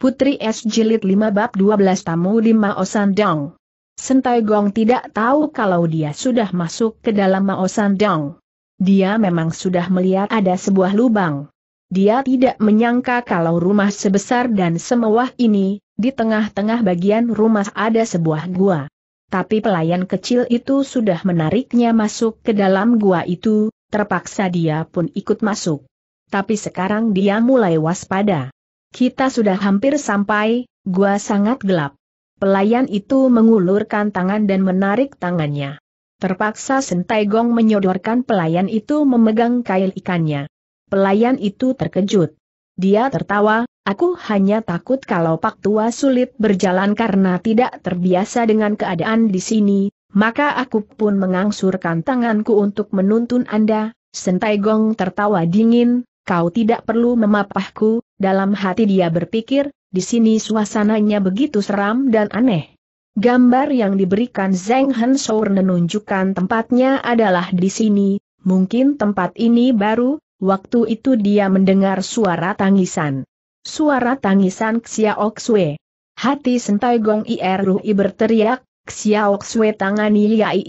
Putri S. Jilid 5 Bab 12 Tamu 5 Osandong Sentai Gong tidak tahu kalau dia sudah masuk ke dalam Mao Sandong. Dia memang sudah melihat ada sebuah lubang. Dia tidak menyangka kalau rumah sebesar dan semewah ini, di tengah-tengah bagian rumah ada sebuah gua. Tapi pelayan kecil itu sudah menariknya masuk ke dalam gua itu, terpaksa dia pun ikut masuk. Tapi sekarang dia mulai waspada. Kita sudah hampir sampai, gua sangat gelap. Pelayan itu mengulurkan tangan dan menarik tangannya. Terpaksa Sentai Gong menyodorkan pelayan itu memegang kail ikannya. Pelayan itu terkejut. Dia tertawa, aku hanya takut kalau Pak Tua sulit berjalan karena tidak terbiasa dengan keadaan di sini, maka aku pun mengangsurkan tanganku untuk menuntun Anda. Sentai Gong tertawa dingin, kau tidak perlu memapahku, dalam hati dia berpikir, di sini suasananya begitu seram dan aneh. Gambar yang diberikan Zheng Han Shour menunjukkan tempatnya adalah di sini, mungkin tempat ini baru, waktu itu dia mendengar suara tangisan. Suara tangisan Xiao Xue. Hati Sentai Gong Irui berteriak, Xiao Xue tangani Yai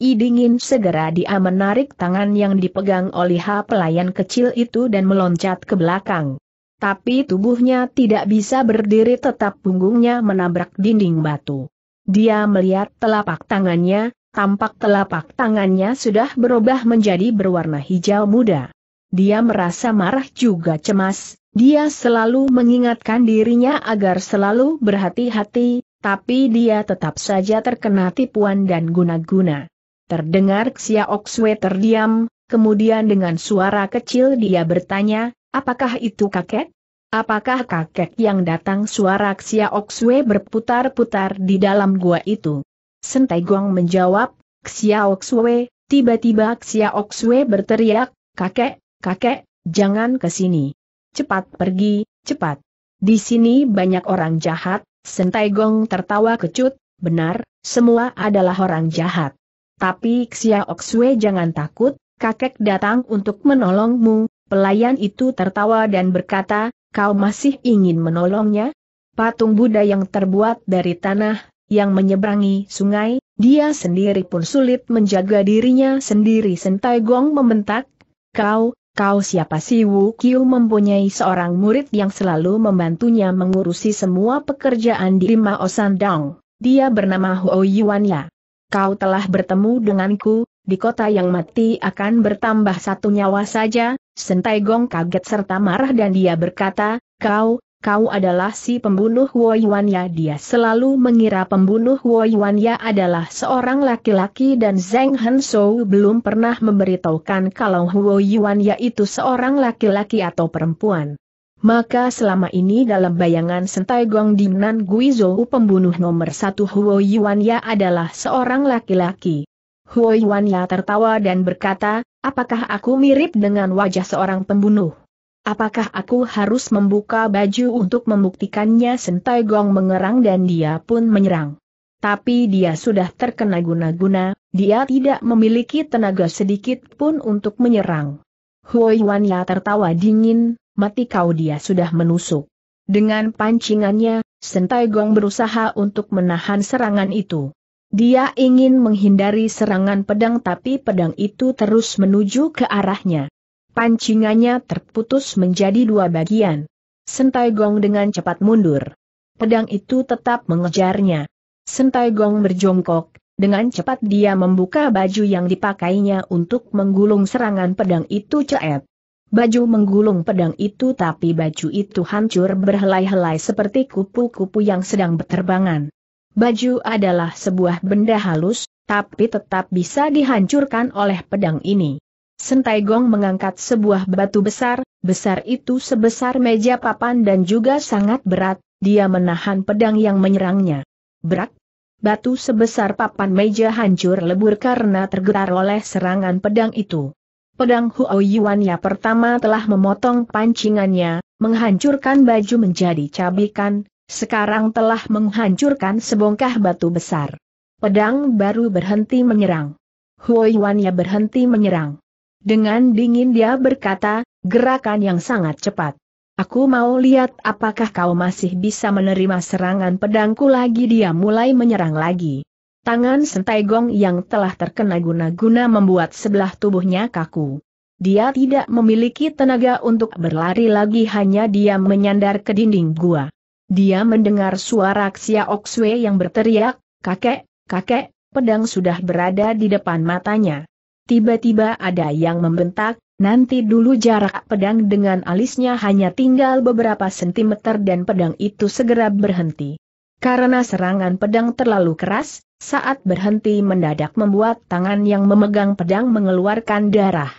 I dingin segera dia menarik tangan yang dipegang oleh ha pelayan kecil itu dan meloncat ke belakang. Tapi tubuhnya tidak bisa berdiri tetap punggungnya menabrak dinding batu. Dia melihat telapak tangannya, tampak telapak tangannya sudah berubah menjadi berwarna hijau muda. Dia merasa marah juga cemas, dia selalu mengingatkan dirinya agar selalu berhati-hati, tapi dia tetap saja terkena tipuan dan guna-guna. Terdengar Xiao Xue terdiam, kemudian dengan suara kecil dia bertanya, apakah itu kakek? Apakah kakek yang datang suara Xiao Xue berputar-putar di dalam gua itu? Sentai Gong menjawab, Xiao Xue, tiba-tiba Xiao Xue berteriak, kakek, kakek, jangan ke sini. Cepat pergi, cepat. Di sini banyak orang jahat, Sentai Gong tertawa kecut, benar, semua adalah orang jahat. Tapi Xiaoxue Xue jangan takut, kakek datang untuk menolongmu. Pelayan itu tertawa dan berkata, kau masih ingin menolongnya? Patung Buddha yang terbuat dari tanah, yang menyeberangi sungai, dia sendiri pun sulit menjaga dirinya sendiri. Sentai Gong membentak, kau, kau siapa si Wu Qiu mempunyai seorang murid yang selalu membantunya mengurusi semua pekerjaan di Lima Osandang. Dia bernama Huo Yuan Ya kau telah bertemu denganku, di kota yang mati akan bertambah satu nyawa saja, Sentai Gong kaget serta marah dan dia berkata, kau, kau adalah si pembunuh Woyuanya dia selalu mengira pembunuh Woyuanya adalah seorang laki-laki dan Zheng Han belum pernah memberitahukan kalau Woyuanya itu seorang laki-laki atau perempuan. Maka selama ini dalam bayangan Sentai Gong Dimnan Guizhou pembunuh nomor satu Huo Yuanya adalah seorang laki-laki. Huo Yuanya tertawa dan berkata, apakah aku mirip dengan wajah seorang pembunuh? Apakah aku harus membuka baju untuk membuktikannya Sentai Gong mengerang dan dia pun menyerang. Tapi dia sudah terkena guna-guna, dia tidak memiliki tenaga sedikit pun untuk menyerang. Huo Yuanya tertawa dingin, mati kau dia sudah menusuk. Dengan pancingannya, Sentai Gong berusaha untuk menahan serangan itu. Dia ingin menghindari serangan pedang tapi pedang itu terus menuju ke arahnya. Pancingannya terputus menjadi dua bagian. Sentai Gong dengan cepat mundur. Pedang itu tetap mengejarnya. Sentai Gong berjongkok, dengan cepat dia membuka baju yang dipakainya untuk menggulung serangan pedang itu ceet. Baju menggulung pedang itu tapi baju itu hancur berhelai-helai seperti kupu-kupu yang sedang berterbangan. Baju adalah sebuah benda halus, tapi tetap bisa dihancurkan oleh pedang ini. Sentai Gong mengangkat sebuah batu besar, besar itu sebesar meja papan dan juga sangat berat, dia menahan pedang yang menyerangnya. Berat? batu sebesar papan meja hancur lebur karena tergetar oleh serangan pedang itu. Pedang Huo Yuannya pertama telah memotong pancingannya, menghancurkan baju menjadi cabikan, sekarang telah menghancurkan sebongkah batu besar. Pedang baru berhenti menyerang. Huo Yuannya berhenti menyerang. Dengan dingin dia berkata, gerakan yang sangat cepat. Aku mau lihat apakah kau masih bisa menerima serangan pedangku lagi dia mulai menyerang lagi. Tangan Sentai Gong yang telah terkena guna-guna membuat sebelah tubuhnya kaku. Dia tidak memiliki tenaga untuk berlari lagi hanya dia menyandar ke dinding gua. Dia mendengar suara Xia Oksue yang berteriak, kakek, kakek, pedang sudah berada di depan matanya. Tiba-tiba ada yang membentak, nanti dulu jarak pedang dengan alisnya hanya tinggal beberapa sentimeter dan pedang itu segera berhenti. Karena serangan pedang terlalu keras, saat berhenti mendadak membuat tangan yang memegang pedang mengeluarkan darah.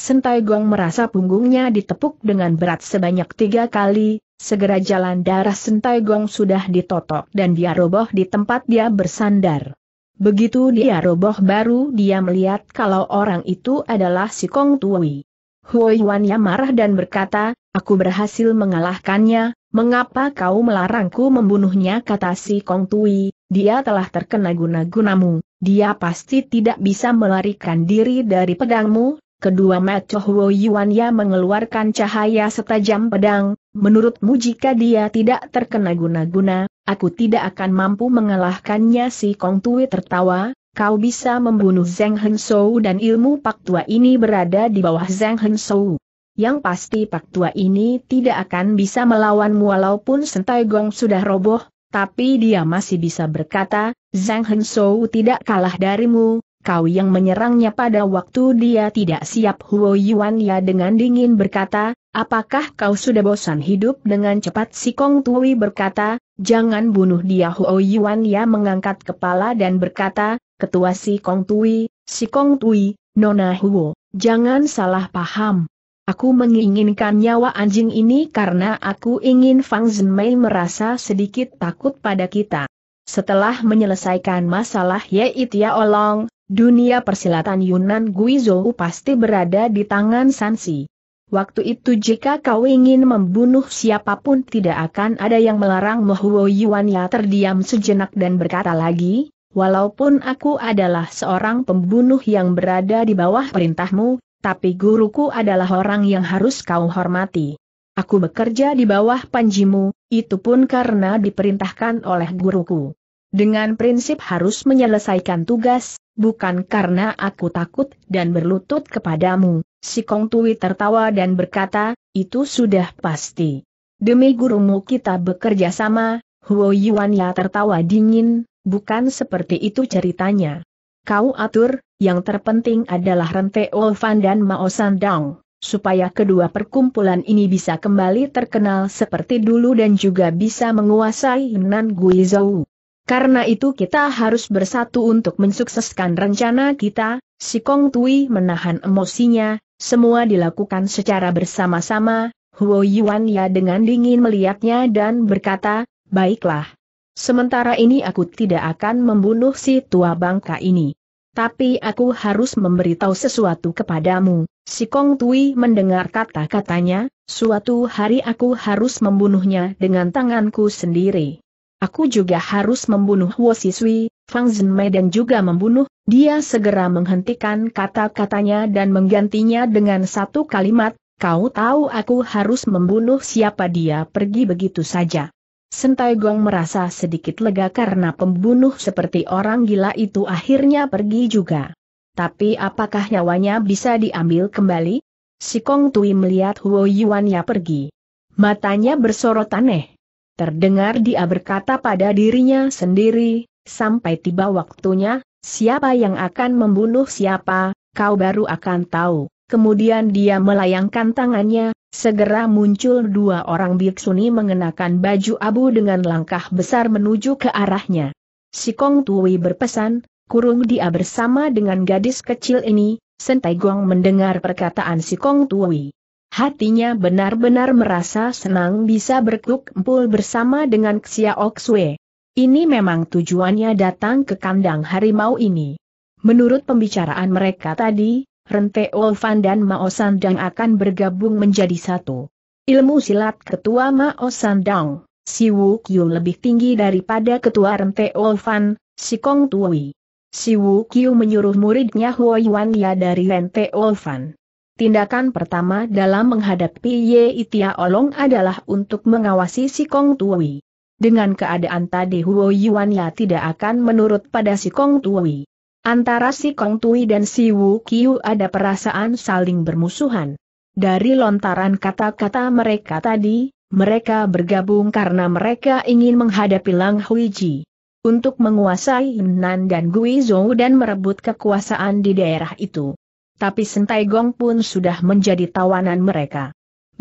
Sentai Gong merasa punggungnya ditepuk dengan berat sebanyak tiga kali, segera jalan darah Sentai Gong sudah ditotok dan dia roboh di tempat dia bersandar. Begitu dia roboh baru dia melihat kalau orang itu adalah si Kong Tui. Hui Wan marah dan berkata, aku berhasil mengalahkannya, Mengapa kau melarangku membunuhnya kata si Kong Tui, dia telah terkena guna-gunamu, dia pasti tidak bisa melarikan diri dari pedangmu, kedua Macho Huo Yuanya mengeluarkan cahaya setajam pedang, menurutmu jika dia tidak terkena guna-guna, aku tidak akan mampu mengalahkannya si Kong Tui tertawa, kau bisa membunuh Zheng Hensou dan ilmu pak tua ini berada di bawah Zheng Hensou. Yang pasti Pak Tua ini tidak akan bisa melawanmu walaupun Sentai Gong sudah roboh, tapi dia masih bisa berkata, Zhang Hensou tidak kalah darimu, kau yang menyerangnya pada waktu dia tidak siap Huo Yuan ya dengan dingin berkata, apakah kau sudah bosan hidup dengan cepat si Kong Tui berkata, jangan bunuh dia Huo Yuan ya mengangkat kepala dan berkata, ketua si Kong Tui, si Kong Tui, Nona Huo, jangan salah paham. Aku menginginkan nyawa anjing ini karena aku ingin Fang Zhenmei merasa sedikit takut pada kita. Setelah menyelesaikan masalah Ye Ya Olong, dunia persilatan Yunan Guizhou pasti berada di tangan Sansi. Waktu itu jika kau ingin membunuh siapapun tidak akan ada yang melarang Mohuo Yuan Ya terdiam sejenak dan berkata lagi, Walaupun aku adalah seorang pembunuh yang berada di bawah perintahmu, tapi guruku adalah orang yang harus kau hormati. Aku bekerja di bawah panjimu, itu pun karena diperintahkan oleh guruku. Dengan prinsip harus menyelesaikan tugas, bukan karena aku takut dan berlutut kepadamu, si Kong Tui tertawa dan berkata, itu sudah pasti. Demi gurumu kita bekerja sama, Huo Yuan Ya tertawa dingin, bukan seperti itu ceritanya kau atur, yang terpenting adalah Rente Olfan dan Mao Sandang, supaya kedua perkumpulan ini bisa kembali terkenal seperti dulu dan juga bisa menguasai Nan Guizhou. Karena itu kita harus bersatu untuk mensukseskan rencana kita, si Kong Tui menahan emosinya, semua dilakukan secara bersama-sama, Huo Yuan ya dengan dingin melihatnya dan berkata, baiklah, Sementara ini aku tidak akan membunuh si tua bangka ini. Tapi aku harus memberitahu sesuatu kepadamu. Si Kong Tui mendengar kata-katanya, suatu hari aku harus membunuhnya dengan tanganku sendiri. Aku juga harus membunuh Wo Siswi, Fang Zhenmei dan juga membunuh, dia segera menghentikan kata-katanya dan menggantinya dengan satu kalimat, kau tahu aku harus membunuh siapa dia pergi begitu saja. Sentai Guang merasa sedikit lega karena pembunuh seperti orang gila itu akhirnya pergi juga. Tapi apakah nyawanya bisa diambil kembali? Si Kong Tui melihat Huo yuan ya pergi. Matanya bersorot aneh. Terdengar dia berkata pada dirinya sendiri, sampai tiba waktunya, siapa yang akan membunuh siapa, kau baru akan tahu. Kemudian dia melayangkan tangannya, Segera muncul dua orang biksuni mengenakan baju abu dengan langkah besar menuju ke arahnya. Si Kong Tui berpesan, kurung dia bersama dengan gadis kecil ini, Sentai Guang mendengar perkataan si Kong Tui. Hatinya benar-benar merasa senang bisa berkumpul bersama dengan Xiao Xue. Ini memang tujuannya datang ke kandang harimau ini. Menurut pembicaraan mereka tadi, Rente Olvan dan Mao Sandang akan bergabung menjadi satu. Ilmu silat ketua Mao Sandang, Si Wu Qiu lebih tinggi daripada ketua Rente Olvan, Si Kong Tui. Si Wu Qiu menyuruh muridnya Huo Yuan Ya dari Rente Olvan. Tindakan pertama dalam menghadapi Ye Itia Olong adalah untuk mengawasi Si Kong Tui. Dengan keadaan tadi Huo Yuan Ya tidak akan menurut pada Si Kong Tui. Antara si Kong Tui dan si Wu Kiu ada perasaan saling bermusuhan. Dari lontaran kata-kata mereka tadi, mereka bergabung karena mereka ingin menghadapi Lang Huiji. Untuk menguasai Yunnan dan Guizhou dan merebut kekuasaan di daerah itu. Tapi Sentai Gong pun sudah menjadi tawanan mereka.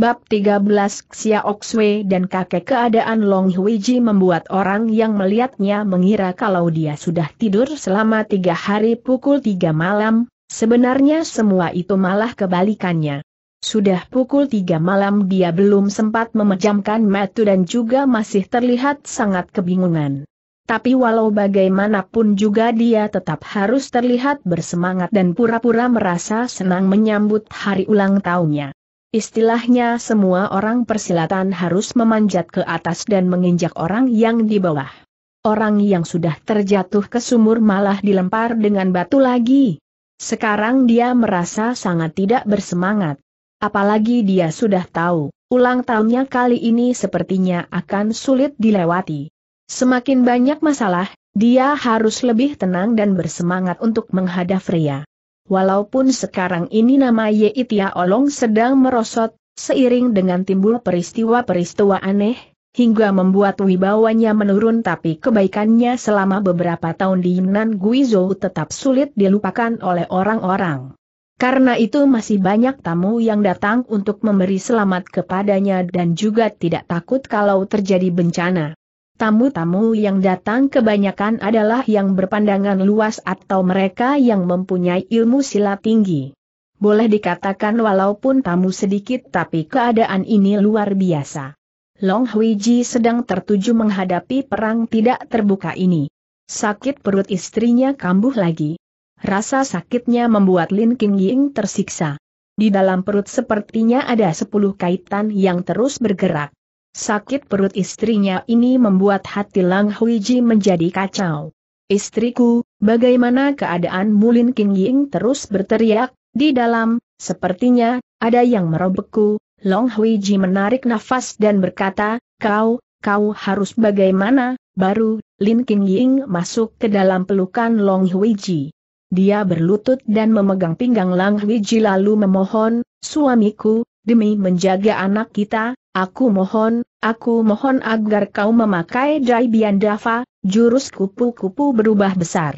Bab 13 Xia Oxwe dan kakek keadaan Long Huiji membuat orang yang melihatnya mengira kalau dia sudah tidur selama tiga hari pukul tiga malam, sebenarnya semua itu malah kebalikannya. Sudah pukul tiga malam dia belum sempat memejamkan mata dan juga masih terlihat sangat kebingungan. Tapi walau bagaimanapun juga dia tetap harus terlihat bersemangat dan pura-pura merasa senang menyambut hari ulang tahunnya. Istilahnya semua orang persilatan harus memanjat ke atas dan menginjak orang yang di bawah. Orang yang sudah terjatuh ke sumur malah dilempar dengan batu lagi. Sekarang dia merasa sangat tidak bersemangat. Apalagi dia sudah tahu, ulang tahunnya kali ini sepertinya akan sulit dilewati. Semakin banyak masalah, dia harus lebih tenang dan bersemangat untuk menghadap Freya. Walaupun sekarang ini nama Yeitia Olong sedang merosot, seiring dengan timbul peristiwa-peristiwa aneh, hingga membuat wibawanya menurun tapi kebaikannya selama beberapa tahun di Yunnan Guizhou tetap sulit dilupakan oleh orang-orang. Karena itu masih banyak tamu yang datang untuk memberi selamat kepadanya dan juga tidak takut kalau terjadi bencana. Tamu-tamu yang datang kebanyakan adalah yang berpandangan luas atau mereka yang mempunyai ilmu silat tinggi. Boleh dikatakan walaupun tamu sedikit tapi keadaan ini luar biasa. Long Huiji sedang tertuju menghadapi perang tidak terbuka ini. Sakit perut istrinya kambuh lagi. Rasa sakitnya membuat Lin King Ying tersiksa. Di dalam perut sepertinya ada sepuluh kaitan yang terus bergerak. Sakit perut istrinya ini membuat hati Lang Huiji menjadi kacau. Istriku, bagaimana keadaan Mulin King Ying terus berteriak, di dalam, sepertinya, ada yang merobekku, Long Huiji menarik nafas dan berkata, kau, kau harus bagaimana, baru, Lin King Ying masuk ke dalam pelukan Long Huiji. Dia berlutut dan memegang pinggang Lang Huiji lalu memohon, suamiku, demi menjaga anak kita, Aku mohon, aku mohon agar kau memakai Dai Bian Dava, jurus kupu-kupu berubah besar.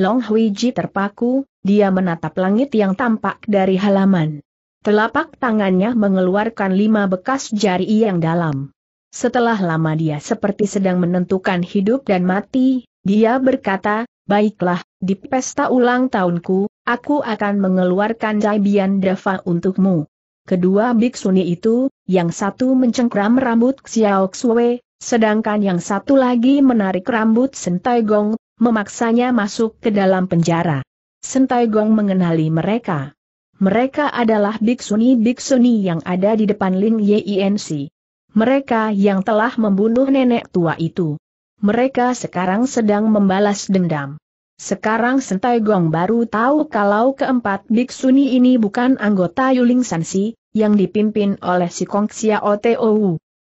Long Huiji terpaku, dia menatap langit yang tampak dari halaman. Telapak tangannya mengeluarkan lima bekas jari yang dalam. Setelah lama dia seperti sedang menentukan hidup dan mati, dia berkata, Baiklah, di pesta ulang tahunku, aku akan mengeluarkan Dai Bian Dava untukmu. Kedua biksuni itu, yang satu mencengkram rambut Xiao Xue, sedangkan yang satu lagi menarik rambut Sentai Gong, memaksanya masuk ke dalam penjara. Sentai Gong mengenali mereka. Mereka adalah biksuni-biksuni yang ada di depan Ling Yinc. Mereka yang telah membunuh nenek tua itu. Mereka sekarang sedang membalas dendam. Sekarang Sentai Gong baru tahu kalau keempat biksuni ini bukan anggota Yuling Sansi, yang dipimpin oleh si Kong Xiao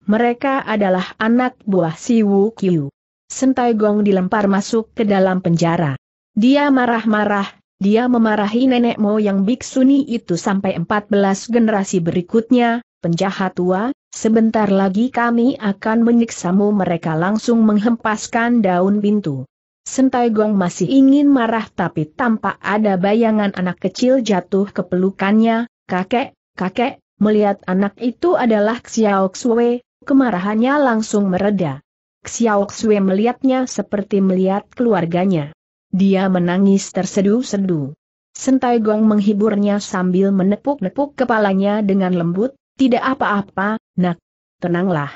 Mereka adalah anak buah si Wu Qiu. Sentai Gong dilempar masuk ke dalam penjara. Dia marah-marah, dia memarahi nenek moyang biksuni itu sampai 14 generasi berikutnya, penjahat tua, sebentar lagi kami akan menyiksamu mereka langsung menghempaskan daun pintu. Sentai Gong masih ingin marah tapi tampak ada bayangan anak kecil jatuh ke pelukannya, kakek, Kakek, melihat anak itu adalah Xiao Xue, kemarahannya langsung mereda. Xiao Xue melihatnya seperti melihat keluarganya. Dia menangis tersedu sedu Sentai Gong menghiburnya sambil menepuk-nepuk kepalanya dengan lembut, tidak apa-apa, nak, tenanglah.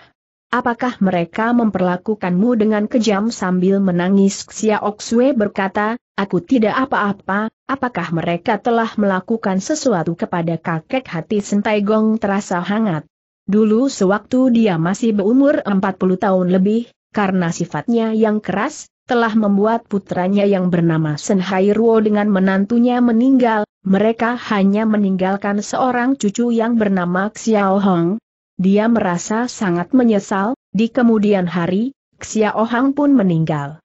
Apakah mereka memperlakukanmu dengan kejam sambil menangis Xiao Xue berkata, Aku tidak apa-apa, apakah mereka telah melakukan sesuatu kepada kakek hati Sentai Gong terasa hangat. Dulu sewaktu dia masih berumur 40 tahun lebih, karena sifatnya yang keras, telah membuat putranya yang bernama Ruo dengan menantunya meninggal, mereka hanya meninggalkan seorang cucu yang bernama Xiao Hong. Dia merasa sangat menyesal, di kemudian hari, Xiao Hong pun meninggal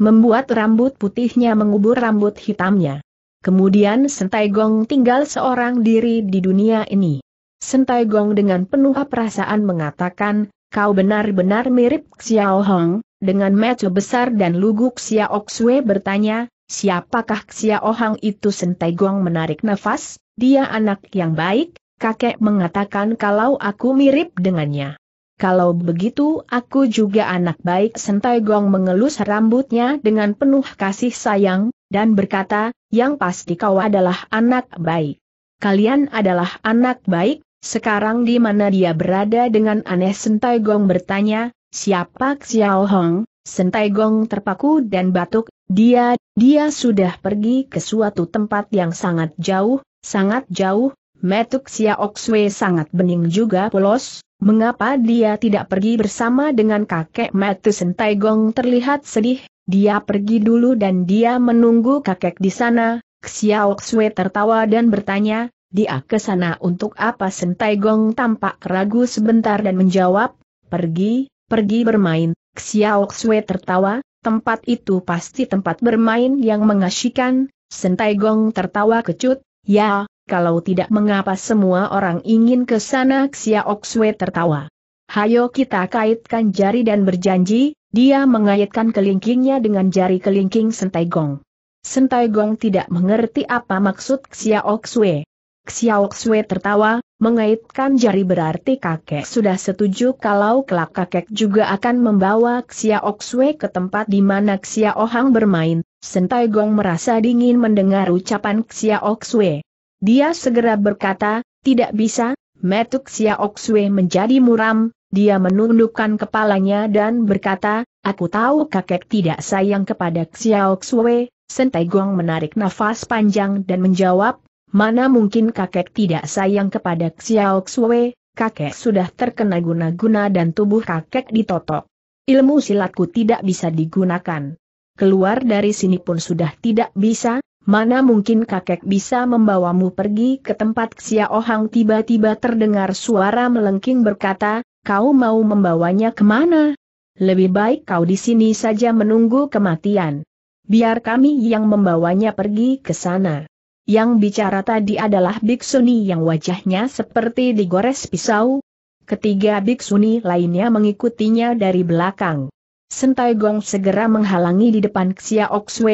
membuat rambut putihnya mengubur rambut hitamnya. Kemudian Sentai Gong tinggal seorang diri di dunia ini. Sentai Gong dengan penuh perasaan mengatakan, kau benar-benar mirip Xiao Hong, dengan mata besar dan lugu Xiao Xue bertanya, siapakah Xiao Hong itu Sentai Gong menarik nafas, dia anak yang baik, kakek mengatakan kalau aku mirip dengannya. Kalau begitu aku juga anak baik Sentai Gong mengelus rambutnya dengan penuh kasih sayang, dan berkata, yang pasti kau adalah anak baik. Kalian adalah anak baik, sekarang di mana dia berada dengan aneh Sentai Gong bertanya, siapa Xiao Hong? Sentai Gong terpaku dan batuk, dia, dia sudah pergi ke suatu tempat yang sangat jauh, sangat jauh, Metuk Xiao Xue sangat bening juga polos, Mengapa dia tidak pergi bersama dengan kakek Matu Sentai Gong terlihat sedih, dia pergi dulu dan dia menunggu kakek di sana, Xiao Xue tertawa dan bertanya, dia ke sana untuk apa Sentai Gong tampak ragu sebentar dan menjawab, pergi, pergi bermain, Xiao Xue tertawa, tempat itu pasti tempat bermain yang mengasyikan, Sentai Gong tertawa kecut, ya, kalau tidak mengapa semua orang ingin ke sana Xiao Xue tertawa. Hayo kita kaitkan jari dan berjanji, dia mengaitkan kelingkingnya dengan jari kelingking Sentai Gong. Sentai Gong tidak mengerti apa maksud Xiao Xue. Xiao Xue tertawa, mengaitkan jari berarti kakek sudah setuju kalau kelak kakek juga akan membawa Xiao Xue ke tempat di mana Xiao Ohang bermain. Sentai Gong merasa dingin mendengar ucapan Xiao Xue. Dia segera berkata, tidak bisa, Metuk Xiaoxue menjadi muram, dia menundukkan kepalanya dan berkata, aku tahu kakek tidak sayang kepada Xiaoxue, Sentai Gong menarik nafas panjang dan menjawab, mana mungkin kakek tidak sayang kepada Xiaoxue, kakek sudah terkena guna-guna dan tubuh kakek ditotok. Ilmu silatku tidak bisa digunakan. Keluar dari sini pun sudah tidak bisa, Mana mungkin kakek bisa membawamu pergi ke tempat Xiao Ohang? tiba-tiba terdengar suara melengking berkata, kau mau membawanya kemana? Lebih baik kau di sini saja menunggu kematian. Biar kami yang membawanya pergi ke sana. Yang bicara tadi adalah Biksuni yang wajahnya seperti digores pisau. Ketiga Biksuni lainnya mengikutinya dari belakang. Sentai Gong segera menghalangi di depan Xia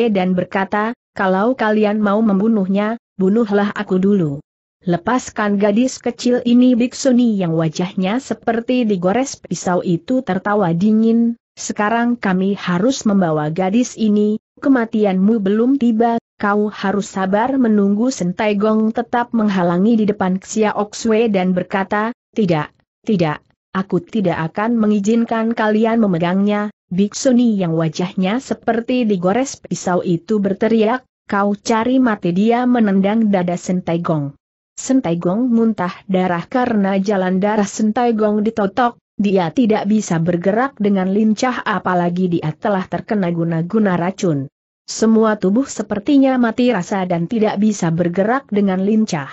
dan berkata, kalau kalian mau membunuhnya, bunuhlah aku dulu. Lepaskan gadis kecil ini Biksuni yang wajahnya seperti digores pisau itu tertawa dingin, sekarang kami harus membawa gadis ini, kematianmu belum tiba, kau harus sabar menunggu Sentai Gong tetap menghalangi di depan Xia Okswe dan berkata, tidak, tidak, aku tidak akan mengizinkan kalian memegangnya, Biksuni yang wajahnya seperti digores pisau itu berteriak, kau cari mati dia menendang dada Sentaigong. Sentaigong muntah darah karena jalan darah Sentaigong ditotok, dia tidak bisa bergerak dengan lincah apalagi dia telah terkena guna-guna racun. Semua tubuh sepertinya mati rasa dan tidak bisa bergerak dengan lincah.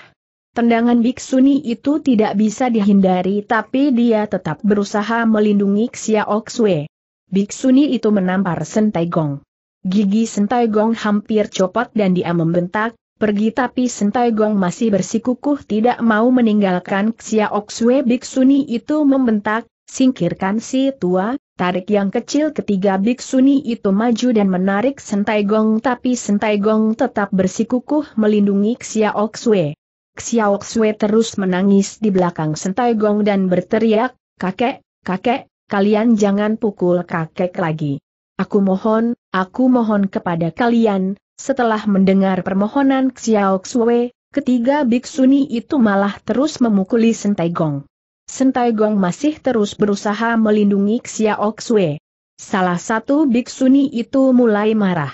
Tendangan biksuni itu tidak bisa dihindari tapi dia tetap berusaha melindungi Xiaoxue. Biksuni itu menampar Sentai Gong. Gigi Sentai Gong hampir copot dan dia membentak, pergi tapi Sentai Gong masih bersikukuh tidak mau meninggalkan Xiao Xue Biksuni itu membentak, singkirkan si tua, tarik yang kecil ketiga Biksuni itu maju dan menarik Sentai Gong tapi Sentai Gong tetap bersikukuh melindungi Xiao Xue. Xiao Xue terus menangis di belakang Sentai Gong dan berteriak, kakek, kakek, kalian jangan pukul kakek lagi. Aku mohon, aku mohon kepada kalian, setelah mendengar permohonan Xiao Xue, ketiga biksuni itu malah terus memukuli Sentai Gong. Sentai Gong masih terus berusaha melindungi Xiao Xue. Salah satu biksuni itu mulai marah.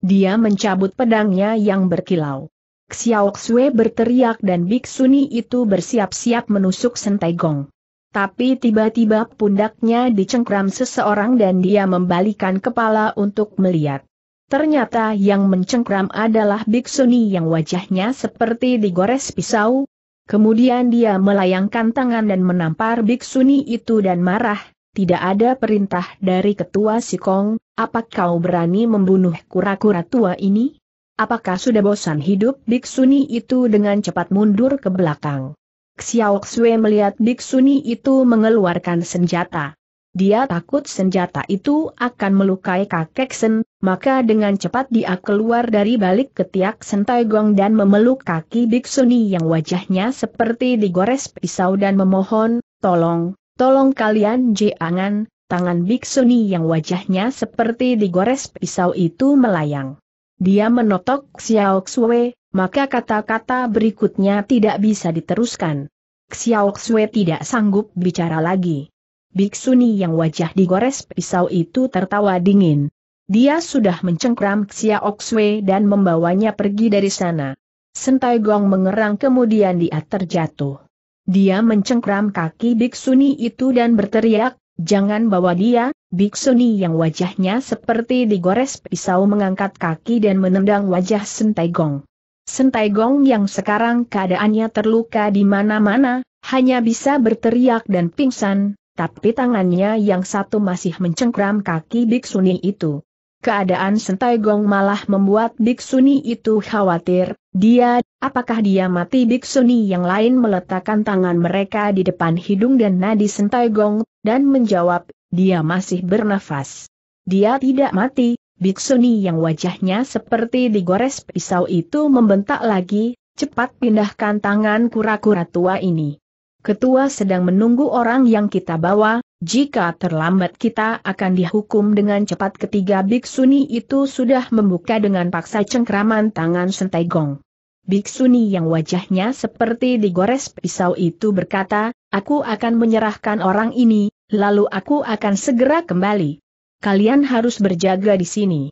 Dia mencabut pedangnya yang berkilau. Xiao Xue berteriak dan biksuni itu bersiap-siap menusuk Sentai Gong. Tapi tiba-tiba pundaknya dicengkram seseorang dan dia membalikan kepala untuk melihat. Ternyata yang mencengkram adalah biksuni yang wajahnya seperti digores pisau. Kemudian dia melayangkan tangan dan menampar biksuni itu dan marah, tidak ada perintah dari ketua Sikong, Apakah kau berani membunuh kura-kura tua ini? Apakah sudah bosan hidup biksuni itu dengan cepat mundur ke belakang? Xiao Xue melihat biksuni itu mengeluarkan senjata. Dia takut senjata itu akan melukai kakek Sen, maka dengan cepat dia keluar dari balik ketiak Sentai Gong dan memeluk kaki biksuni yang wajahnya seperti digores pisau dan memohon, tolong, tolong kalian jangan, tangan biksuni yang wajahnya seperti digores pisau itu melayang. Dia menotok Xiao Xue, maka kata-kata berikutnya tidak bisa diteruskan. Xiao tidak sanggup bicara lagi. Biksuni yang wajah digores pisau itu tertawa dingin. Dia sudah mencengkram Xiao dan membawanya pergi dari sana. Sentai Gong mengerang kemudian dia terjatuh. Dia mencengkram kaki Biksuni itu dan berteriak, Jangan bawa dia, Biksuni yang wajahnya seperti digores pisau mengangkat kaki dan menendang wajah Sentai Gong. Sentai Gong yang sekarang keadaannya terluka di mana-mana, hanya bisa berteriak dan pingsan, tapi tangannya yang satu masih mencengkram kaki Biksuni itu. Keadaan Sentai Gong malah membuat Biksuni itu khawatir, dia, apakah dia mati Biksuni yang lain meletakkan tangan mereka di depan hidung dan nadi Sentai Gong dan menjawab, dia masih bernafas. Dia tidak mati, Biksuni yang wajahnya seperti digores pisau itu membentak lagi, cepat pindahkan tangan kura-kura tua ini. Ketua sedang menunggu orang yang kita bawa, jika terlambat kita akan dihukum dengan cepat ketiga Biksuni itu sudah membuka dengan paksa cengkraman tangan sentai gong. Biksuni yang wajahnya seperti digores pisau itu berkata, aku akan menyerahkan orang ini, lalu aku akan segera kembali kalian harus berjaga di sini.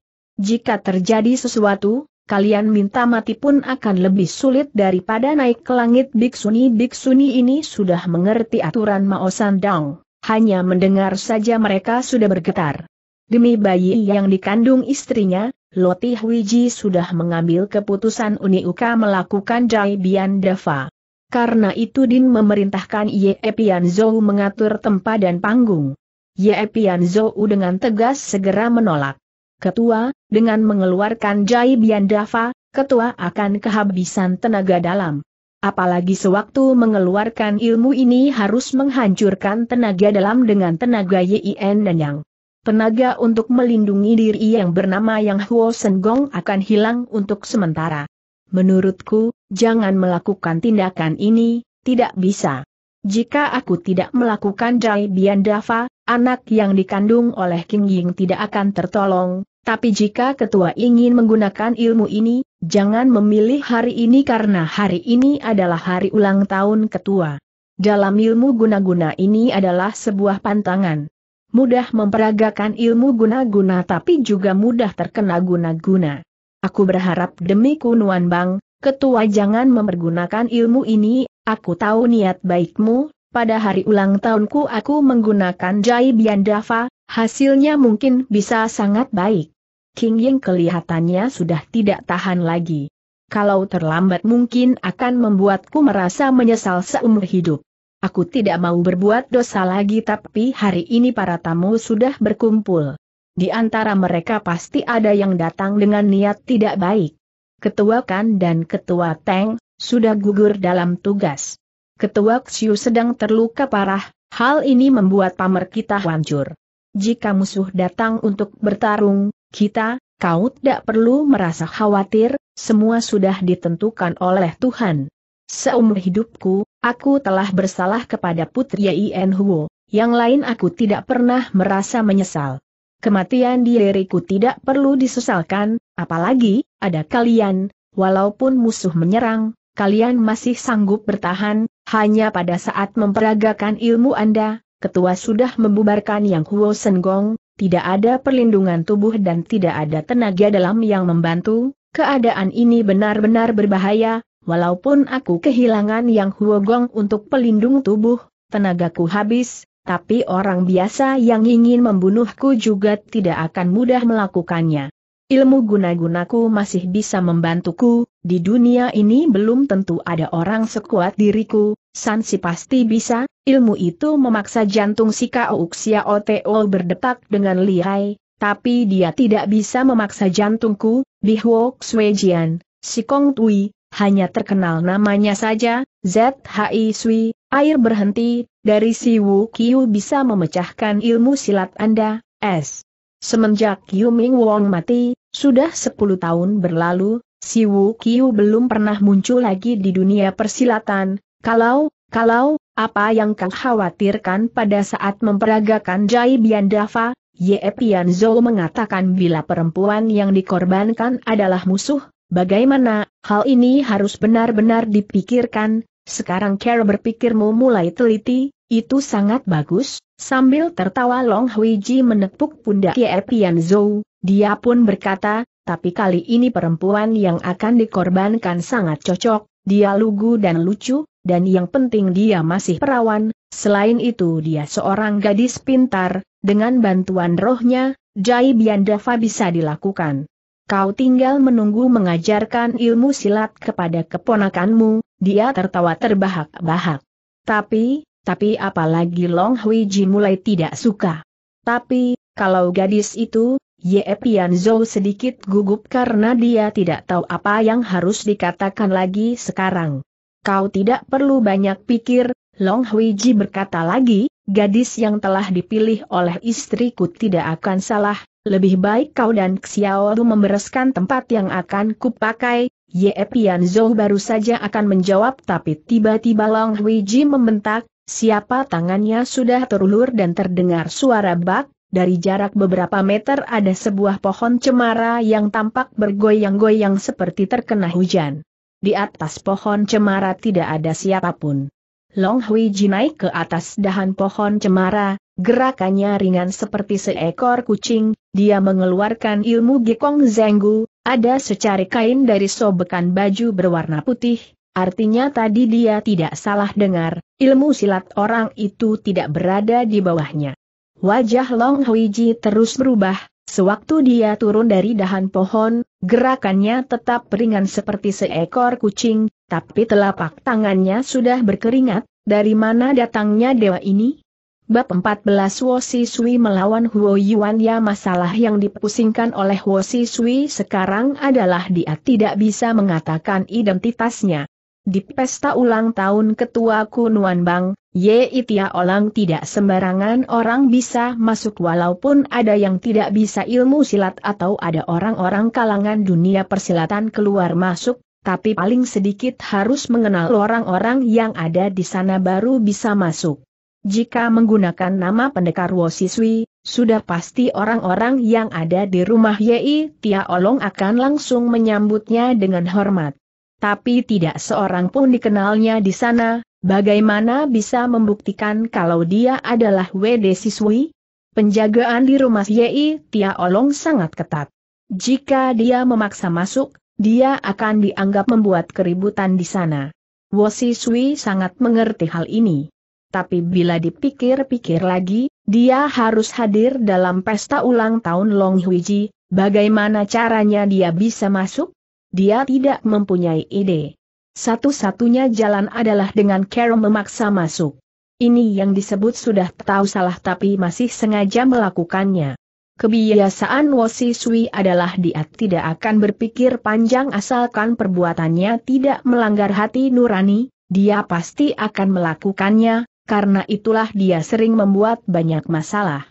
Jika terjadi sesuatu, kalian minta mati pun akan lebih sulit daripada naik ke langit Biksuni-Biksuni ini sudah mengerti aturan Mao Sandang, hanya mendengar saja mereka sudah bergetar. Demi bayi yang dikandung istrinya, Lotih Wiji sudah mengambil keputusan Uni Uka melakukan Jai Bian Dava. Karena itu Din memerintahkan Ye Pian Zhou mengatur tempat dan panggung. Ye Pian dengan tegas segera menolak. Ketua, dengan mengeluarkan Jai Bian dafa, ketua akan kehabisan tenaga dalam. Apalagi sewaktu mengeluarkan ilmu ini harus menghancurkan tenaga dalam dengan tenaga Yin dan Yang. Tenaga untuk melindungi diri yang bernama Yang Huo Sen Gong akan hilang untuk sementara. Menurutku, jangan melakukan tindakan ini, tidak bisa. Jika aku tidak melakukan Jai Bian dafa, anak yang dikandung oleh King Ying tidak akan tertolong, tapi jika ketua ingin menggunakan ilmu ini, jangan memilih hari ini karena hari ini adalah hari ulang tahun ketua. Dalam ilmu guna-guna ini adalah sebuah pantangan. Mudah memperagakan ilmu guna-guna tapi juga mudah terkena guna-guna. Aku berharap demi kunuan bang, ketua jangan mempergunakan ilmu ini Aku tahu niat baikmu, pada hari ulang tahunku aku menggunakan Jai Biandava, hasilnya mungkin bisa sangat baik. King Ying kelihatannya sudah tidak tahan lagi. Kalau terlambat mungkin akan membuatku merasa menyesal seumur hidup. Aku tidak mau berbuat dosa lagi tapi hari ini para tamu sudah berkumpul. Di antara mereka pasti ada yang datang dengan niat tidak baik. Ketua Kan dan Ketua Teng, sudah gugur dalam tugas. Ketua Xiu sedang terluka parah, hal ini membuat pamer kita hancur. Jika musuh datang untuk bertarung, kita, kau tidak perlu merasa khawatir, semua sudah ditentukan oleh Tuhan. Seumur hidupku, aku telah bersalah kepada Putri Yen Huo, yang lain aku tidak pernah merasa menyesal. Kematian diriku tidak perlu disesalkan, apalagi, ada kalian, walaupun musuh menyerang, kalian masih sanggup bertahan, hanya pada saat memperagakan ilmu Anda, ketua sudah membubarkan Yang Huo Senggong, tidak ada perlindungan tubuh dan tidak ada tenaga dalam yang membantu, keadaan ini benar-benar berbahaya, walaupun aku kehilangan Yang Huo Gong untuk pelindung tubuh, tenagaku habis, tapi orang biasa yang ingin membunuhku juga tidak akan mudah melakukannya. Ilmu guna-gunaku masih bisa membantuku, di dunia ini belum tentu ada orang sekuat diriku, Sansi pasti bisa, ilmu itu memaksa jantung si Kauxia Oteo berdetak dengan lihai, tapi dia tidak bisa memaksa jantungku, Bihuok xuejian, si Kong Tui, hanya terkenal namanya saja, ZHI Sui, air berhenti, dari si Wu Qiu bisa memecahkan ilmu silat Anda, S. Semenjak Yu Ming Wong mati, sudah sepuluh tahun berlalu, si Wu Qiu belum pernah muncul lagi di dunia persilatan, kalau, kalau, apa yang kau khawatirkan pada saat memperagakan Jai Bian dafa? Ye Pian Zhou mengatakan bila perempuan yang dikorbankan adalah musuh, bagaimana, hal ini harus benar-benar dipikirkan, sekarang Care berpikirmu mulai teliti, itu sangat bagus, sambil tertawa Long Huiji menepuk pundak Ye Pian Zhou, dia pun berkata, tapi kali ini perempuan yang akan dikorbankan sangat cocok, dia lugu dan lucu, dan yang penting dia masih perawan, selain itu dia seorang gadis pintar, dengan bantuan rohnya, Jai Biandava bisa dilakukan. Kau tinggal menunggu mengajarkan ilmu silat kepada keponakanmu, dia tertawa terbahak-bahak. Tapi, tapi apalagi Long Hui Ji mulai tidak suka. Tapi, kalau gadis itu, Ye Pian Zhou sedikit gugup karena dia tidak tahu apa yang harus dikatakan lagi sekarang. Kau tidak perlu banyak pikir, Long Hui Ji berkata lagi, gadis yang telah dipilih oleh istriku tidak akan salah, lebih baik kau dan Xiao Lu membereskan tempat yang akan kupakai. Ye Pian Zhou baru saja akan menjawab tapi tiba-tiba Long Hui Ji membentak, siapa tangannya sudah terulur dan terdengar suara bak, dari jarak beberapa meter ada sebuah pohon cemara yang tampak bergoyang-goyang seperti terkena hujan. Di atas pohon cemara tidak ada siapapun. Long Hui Ji naik ke atas dahan pohon cemara, gerakannya ringan seperti seekor kucing, dia mengeluarkan ilmu gekong Zenggu, ada secari kain dari sobekan baju berwarna putih, artinya tadi dia tidak salah dengar, ilmu silat orang itu tidak berada di bawahnya. Wajah Long Huiji terus berubah, sewaktu dia turun dari dahan pohon, gerakannya tetap ringan seperti seekor kucing, tapi telapak tangannya sudah berkeringat, dari mana datangnya dewa ini? Bab 14 Wosi Sui melawan Huo Yuan Ya masalah yang dipusingkan oleh Wosi Sui sekarang adalah dia tidak bisa mengatakan identitasnya. Di pesta ulang tahun ketua Kunuan Bang, Ye Itia Olang tidak sembarangan orang bisa masuk walaupun ada yang tidak bisa ilmu silat atau ada orang-orang kalangan dunia persilatan keluar masuk, tapi paling sedikit harus mengenal orang-orang yang ada di sana baru bisa masuk. Jika menggunakan nama pendekar Wosiswi, sudah pasti orang-orang yang ada di rumah Yei Tia Olong akan langsung menyambutnya dengan hormat tapi tidak seorang pun dikenalnya di sana, bagaimana bisa membuktikan kalau dia adalah WD Siswi? Penjagaan di rumah Yei Tia Olong sangat ketat. Jika dia memaksa masuk, dia akan dianggap membuat keributan di sana. Wo Sui sangat mengerti hal ini. Tapi bila dipikir-pikir lagi, dia harus hadir dalam pesta ulang tahun Long Huiji, bagaimana caranya dia bisa masuk? Dia tidak mempunyai ide. Satu-satunya jalan adalah dengan Carol memaksa masuk. Ini yang disebut sudah tahu salah tapi masih sengaja melakukannya. Kebiasaan Wosi Sui adalah dia tidak akan berpikir panjang asalkan perbuatannya tidak melanggar hati nurani, dia pasti akan melakukannya, karena itulah dia sering membuat banyak masalah.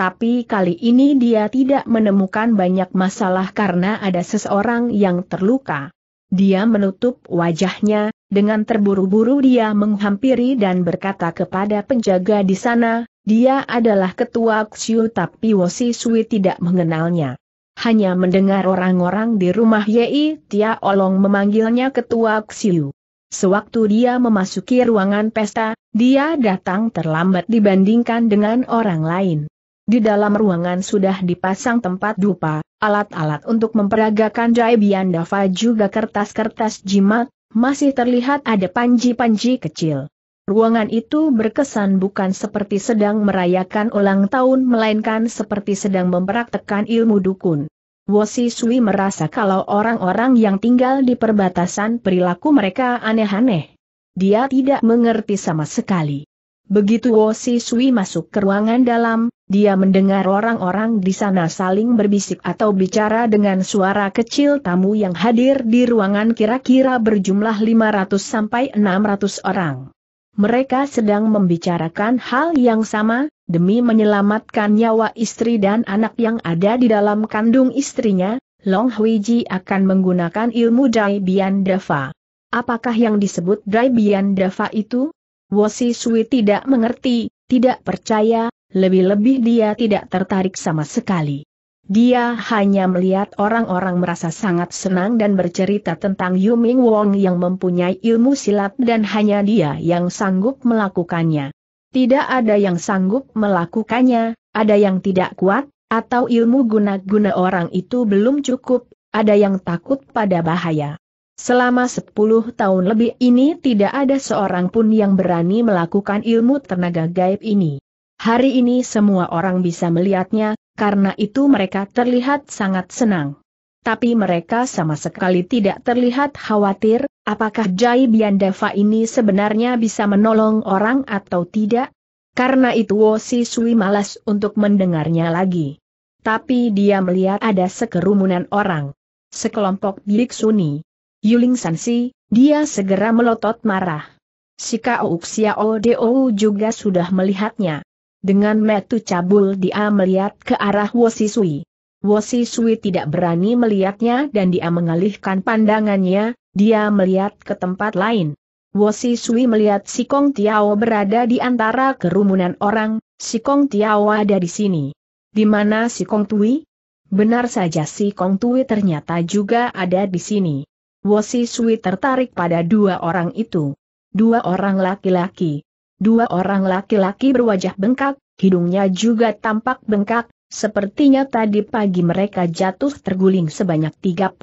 Tapi kali ini dia tidak menemukan banyak masalah karena ada seseorang yang terluka. Dia menutup wajahnya, dengan terburu-buru dia menghampiri dan berkata kepada penjaga di sana, dia adalah ketua Xiu tapi Wosi Sui tidak mengenalnya. Hanya mendengar orang-orang di rumah Yei Tia Olong memanggilnya ketua Xiu. Sewaktu dia memasuki ruangan pesta, dia datang terlambat dibandingkan dengan orang lain. Di dalam ruangan sudah dipasang tempat dupa, alat-alat untuk memperagakan Jai Biandava juga kertas-kertas jimat, masih terlihat ada panji-panji kecil. Ruangan itu berkesan bukan seperti sedang merayakan ulang tahun melainkan seperti sedang mempraktekkan ilmu dukun. Wosi Sui merasa kalau orang-orang yang tinggal di perbatasan perilaku mereka aneh-aneh. Dia tidak mengerti sama sekali. Begitu Wo Si Sui masuk ke ruangan dalam, dia mendengar orang-orang di sana saling berbisik atau bicara dengan suara kecil tamu yang hadir di ruangan kira-kira berjumlah 500 sampai 600 orang. Mereka sedang membicarakan hal yang sama, demi menyelamatkan nyawa istri dan anak yang ada di dalam kandung istrinya, Long Huiji akan menggunakan ilmu Dai Bian Dava. Apakah yang disebut Dai Bian Dava itu? Wosi Sui tidak mengerti, tidak percaya, lebih-lebih dia tidak tertarik sama sekali. Dia hanya melihat orang-orang merasa sangat senang dan bercerita tentang Yu Ming Wong yang mempunyai ilmu silat dan hanya dia yang sanggup melakukannya. Tidak ada yang sanggup melakukannya, ada yang tidak kuat, atau ilmu guna-guna orang itu belum cukup, ada yang takut pada bahaya. Selama 10 tahun lebih ini tidak ada seorang pun yang berani melakukan ilmu tenaga gaib ini. Hari ini semua orang bisa melihatnya, karena itu mereka terlihat sangat senang. Tapi mereka sama sekali tidak terlihat khawatir, apakah Jai Biandava ini sebenarnya bisa menolong orang atau tidak? Karena itu Wosi Sui malas untuk mendengarnya lagi. Tapi dia melihat ada sekerumunan orang. Sekelompok biksuni Yuling Sansi, dia segera melotot marah. Si Kauk Xiao Deo juga sudah melihatnya. Dengan metu cabul dia melihat ke arah Wosi Sui. Wosi Sui tidak berani melihatnya dan dia mengalihkan pandangannya, dia melihat ke tempat lain. Wosi Sui melihat si Kong Tiao berada di antara kerumunan orang, si Kong Tiao ada di sini. Di mana si Kong Tui? Benar saja si Kong Tui ternyata juga ada di sini. Wosi Sui tertarik pada dua orang itu. Dua orang laki-laki. Dua orang laki-laki berwajah bengkak, hidungnya juga tampak bengkak, Sepertinya tadi pagi mereka jatuh terguling sebanyak 38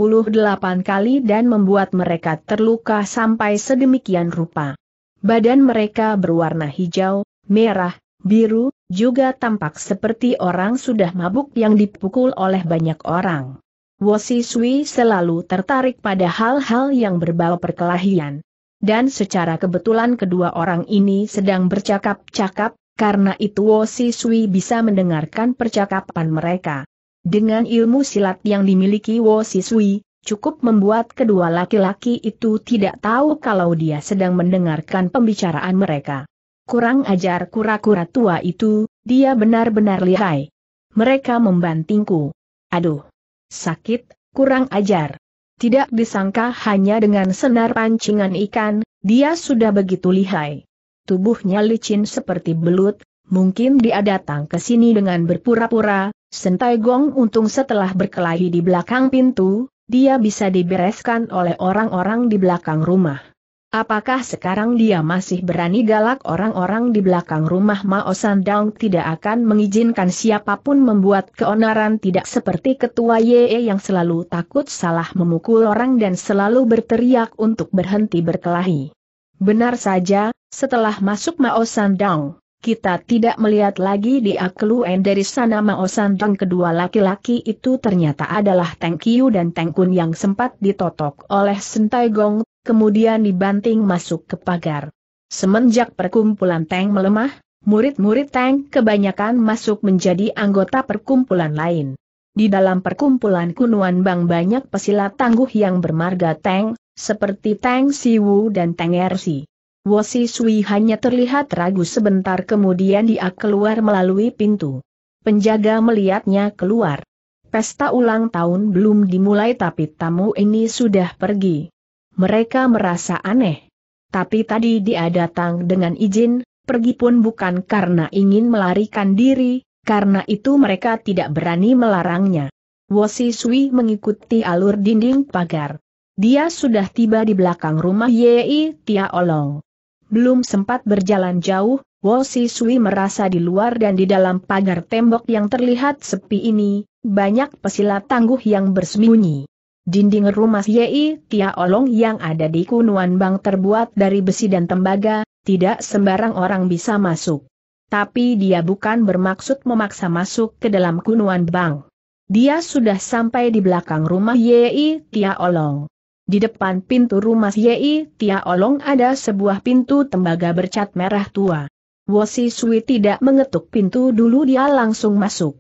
kali dan membuat mereka terluka sampai sedemikian rupa. Badan mereka berwarna hijau, merah, biru, juga tampak seperti orang sudah mabuk yang dipukul oleh banyak orang. Wosi Sui selalu tertarik pada hal-hal yang berbau perkelahian. Dan secara kebetulan kedua orang ini sedang bercakap-cakap, karena itu Wosi Sui bisa mendengarkan percakapan mereka. Dengan ilmu silat yang dimiliki Wosi Sui, cukup membuat kedua laki-laki itu tidak tahu kalau dia sedang mendengarkan pembicaraan mereka. Kurang ajar kura-kura tua itu, dia benar-benar lihai. Mereka membantingku. Aduh! sakit, kurang ajar. Tidak disangka hanya dengan senar pancingan ikan, dia sudah begitu lihai. Tubuhnya licin seperti belut, mungkin dia datang ke sini dengan berpura-pura, Sentai Gong untung setelah berkelahi di belakang pintu, dia bisa dibereskan oleh orang-orang di belakang rumah. Apakah sekarang dia masih berani galak orang-orang di belakang rumah Mao Sandang tidak akan mengizinkan siapapun membuat keonaran tidak seperti ketua Ye yang selalu takut salah memukul orang dan selalu berteriak untuk berhenti berkelahi. Benar saja, setelah masuk Mao Sandang, kita tidak melihat lagi di Akeluen dari sana Mao Sandang kedua laki-laki itu ternyata adalah Teng Kiu dan Teng Kun yang sempat ditotok oleh Sentai Gong kemudian dibanting masuk ke pagar. Semenjak perkumpulan Tang melemah, murid-murid Tang kebanyakan masuk menjadi anggota perkumpulan lain. Di dalam perkumpulan kunuan bang banyak pesilat tangguh yang bermarga Tang, seperti Tang Siwu dan Tang Ersi. Wosi Sui hanya terlihat ragu sebentar kemudian dia keluar melalui pintu. Penjaga melihatnya keluar. Pesta ulang tahun belum dimulai tapi tamu ini sudah pergi mereka merasa aneh. Tapi tadi dia datang dengan izin, pergi pun bukan karena ingin melarikan diri, karena itu mereka tidak berani melarangnya. Wosi Sui mengikuti alur dinding pagar. Dia sudah tiba di belakang rumah Yei Tia Olong. Belum sempat berjalan jauh, Wosi Sui merasa di luar dan di dalam pagar tembok yang terlihat sepi ini, banyak pesilat tangguh yang bersembunyi. Dinding rumah Yei Tia Olong yang ada di Kunuan Bang terbuat dari besi dan tembaga, tidak sembarang orang bisa masuk. Tapi dia bukan bermaksud memaksa masuk ke dalam Kunuan Bang. Dia sudah sampai di belakang rumah Yei Tia Olong. Di depan pintu rumah Yei Tia Olong ada sebuah pintu tembaga bercat merah tua. Wosi Sui tidak mengetuk pintu dulu dia langsung masuk.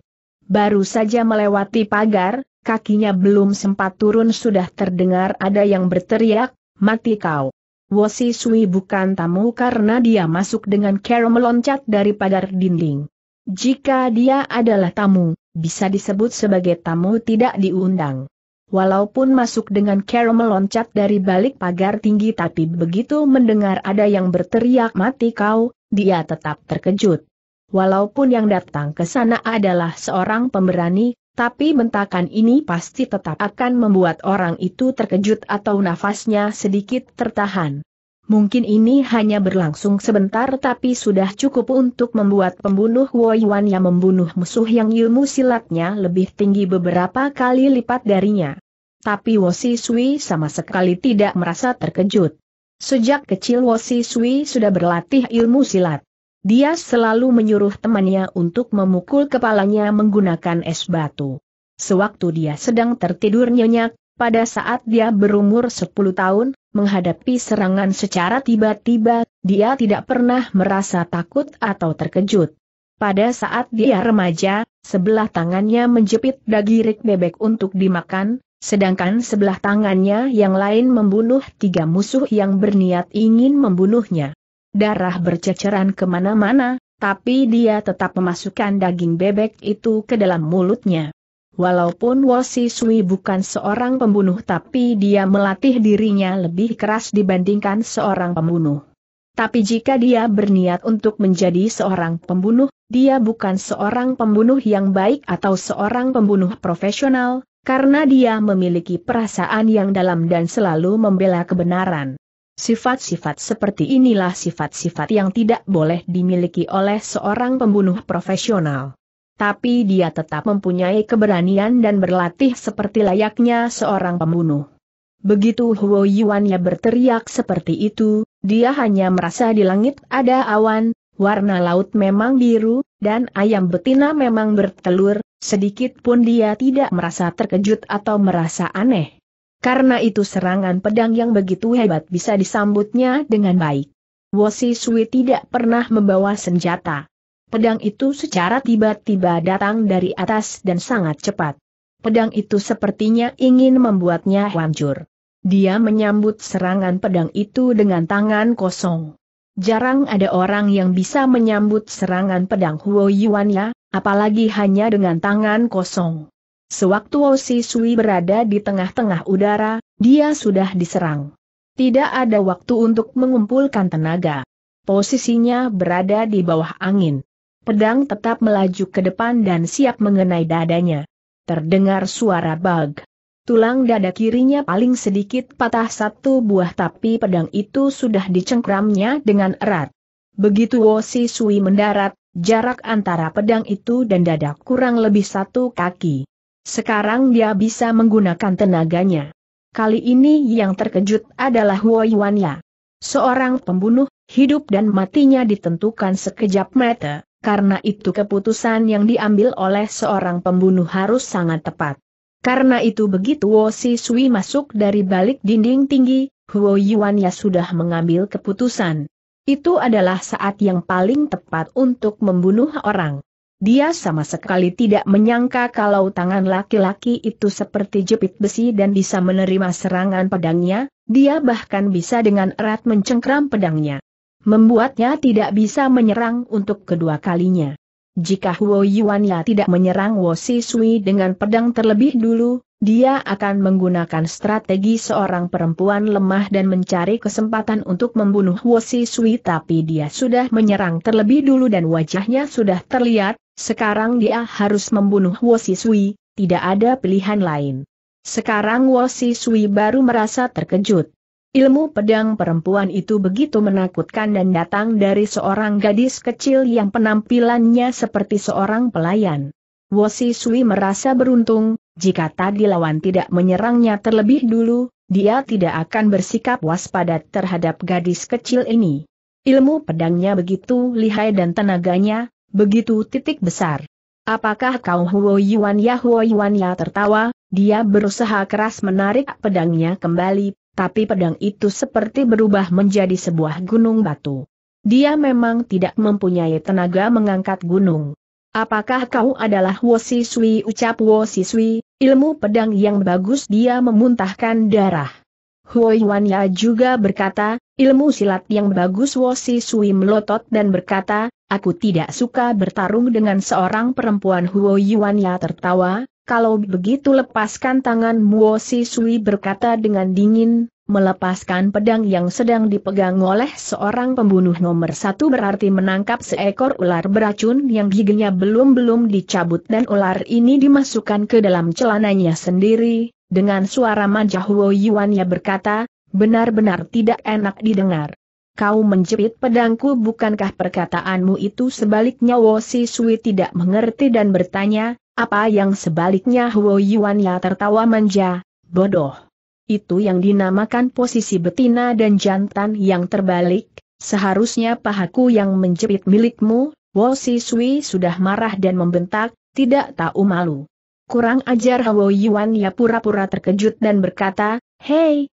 Baru saja melewati pagar, kakinya belum sempat turun sudah terdengar ada yang berteriak, mati kau. Wosi Sui bukan tamu karena dia masuk dengan cara meloncat dari pagar dinding. Jika dia adalah tamu, bisa disebut sebagai tamu tidak diundang. Walaupun masuk dengan cara meloncat dari balik pagar tinggi tapi begitu mendengar ada yang berteriak mati kau, dia tetap terkejut. Walaupun yang datang ke sana adalah seorang pemberani, tapi bentakan ini pasti tetap akan membuat orang itu terkejut atau nafasnya sedikit tertahan. Mungkin ini hanya berlangsung sebentar tapi sudah cukup untuk membuat pembunuh Woyuan yang membunuh musuh yang ilmu silatnya lebih tinggi beberapa kali lipat darinya. Tapi Wosi Sui sama sekali tidak merasa terkejut. Sejak kecil Wosi Sui sudah berlatih ilmu silat. Dia selalu menyuruh temannya untuk memukul kepalanya menggunakan es batu. Sewaktu dia sedang tertidur nyenyak, pada saat dia berumur 10 tahun, menghadapi serangan secara tiba-tiba, dia tidak pernah merasa takut atau terkejut. Pada saat dia remaja, sebelah tangannya menjepit dagirik bebek untuk dimakan, sedangkan sebelah tangannya yang lain membunuh tiga musuh yang berniat ingin membunuhnya darah berceceran kemana-mana, tapi dia tetap memasukkan daging bebek itu ke dalam mulutnya. Walaupun Wosi Sui bukan seorang pembunuh tapi dia melatih dirinya lebih keras dibandingkan seorang pembunuh. Tapi jika dia berniat untuk menjadi seorang pembunuh, dia bukan seorang pembunuh yang baik atau seorang pembunuh profesional, karena dia memiliki perasaan yang dalam dan selalu membela kebenaran. Sifat-sifat seperti inilah sifat-sifat yang tidak boleh dimiliki oleh seorang pembunuh profesional. Tapi dia tetap mempunyai keberanian dan berlatih seperti layaknya seorang pembunuh. Begitu Huo Yuannya berteriak seperti itu, dia hanya merasa di langit ada awan, warna laut memang biru, dan ayam betina memang bertelur, sedikit pun dia tidak merasa terkejut atau merasa aneh. Karena itu serangan pedang yang begitu hebat bisa disambutnya dengan baik. Wosi Sui tidak pernah membawa senjata. Pedang itu secara tiba-tiba datang dari atas dan sangat cepat. Pedang itu sepertinya ingin membuatnya hancur. Dia menyambut serangan pedang itu dengan tangan kosong. Jarang ada orang yang bisa menyambut serangan pedang Huo Yuan ya, apalagi hanya dengan tangan kosong. Sewaktu Osi Sui berada di tengah-tengah udara, dia sudah diserang. Tidak ada waktu untuk mengumpulkan tenaga. Posisinya berada di bawah angin. Pedang tetap melaju ke depan dan siap mengenai dadanya. Terdengar suara bag. Tulang dada kirinya paling sedikit patah satu buah tapi pedang itu sudah dicengkramnya dengan erat. Begitu Osi Sui mendarat, jarak antara pedang itu dan dada kurang lebih satu kaki. Sekarang dia bisa menggunakan tenaganya. Kali ini yang terkejut adalah Huo Wanya. Seorang pembunuh, hidup dan matinya ditentukan sekejap mata, karena itu keputusan yang diambil oleh seorang pembunuh harus sangat tepat. Karena itu begitu Wo Si Sui masuk dari balik dinding tinggi, Huo Yuanya sudah mengambil keputusan. Itu adalah saat yang paling tepat untuk membunuh orang. Dia sama sekali tidak menyangka kalau tangan laki-laki itu seperti jepit besi dan bisa menerima serangan pedangnya, dia bahkan bisa dengan erat mencengkram pedangnya. Membuatnya tidak bisa menyerang untuk kedua kalinya. Jika Huo Yuanya tidak menyerang Wo Si Sui dengan pedang terlebih dulu, dia akan menggunakan strategi seorang perempuan lemah dan mencari kesempatan untuk membunuh Si Sui tapi dia sudah menyerang terlebih dulu dan wajahnya sudah terlihat, sekarang dia harus membunuh Wosi Sui, tidak ada pilihan lain. Sekarang Wosi Sui baru merasa terkejut. Ilmu pedang perempuan itu begitu menakutkan dan datang dari seorang gadis kecil yang penampilannya seperti seorang pelayan. Wosi Sui merasa beruntung, jika tadi lawan tidak menyerangnya terlebih dulu, dia tidak akan bersikap waspada terhadap gadis kecil ini. Ilmu pedangnya begitu lihai dan tenaganya, Begitu titik besar. Apakah kau Huo Yuan Ya Huo Yuan Ya tertawa, dia berusaha keras menarik pedangnya kembali, tapi pedang itu seperti berubah menjadi sebuah gunung batu. Dia memang tidak mempunyai tenaga mengangkat gunung. Apakah kau adalah Huo Si Sui ucap Huo Si Sui, ilmu pedang yang bagus dia memuntahkan darah. Huo Yuan Ya juga berkata, Ilmu silat yang bagus Wosi Sui melotot dan berkata, aku tidak suka bertarung dengan seorang perempuan Huo Yuan ya tertawa, kalau begitu lepaskan tangan Wosi Sui berkata dengan dingin, melepaskan pedang yang sedang dipegang oleh seorang pembunuh nomor satu berarti menangkap seekor ular beracun yang giginya belum-belum dicabut dan ular ini dimasukkan ke dalam celananya sendiri, dengan suara manja Huo Yuan ya berkata, Benar-benar tidak enak didengar. Kau menjepit pedangku bukankah perkataanmu itu sebaliknya Wo Si Sui tidak mengerti dan bertanya, apa yang sebaliknya Huo Yuan ya tertawa manja, bodoh. Itu yang dinamakan posisi betina dan jantan yang terbalik, seharusnya pahaku yang menjepit milikmu, Wo Si Sui sudah marah dan membentak, tidak tahu malu. Kurang ajar Huo Yuan ya pura-pura terkejut dan berkata, Hei,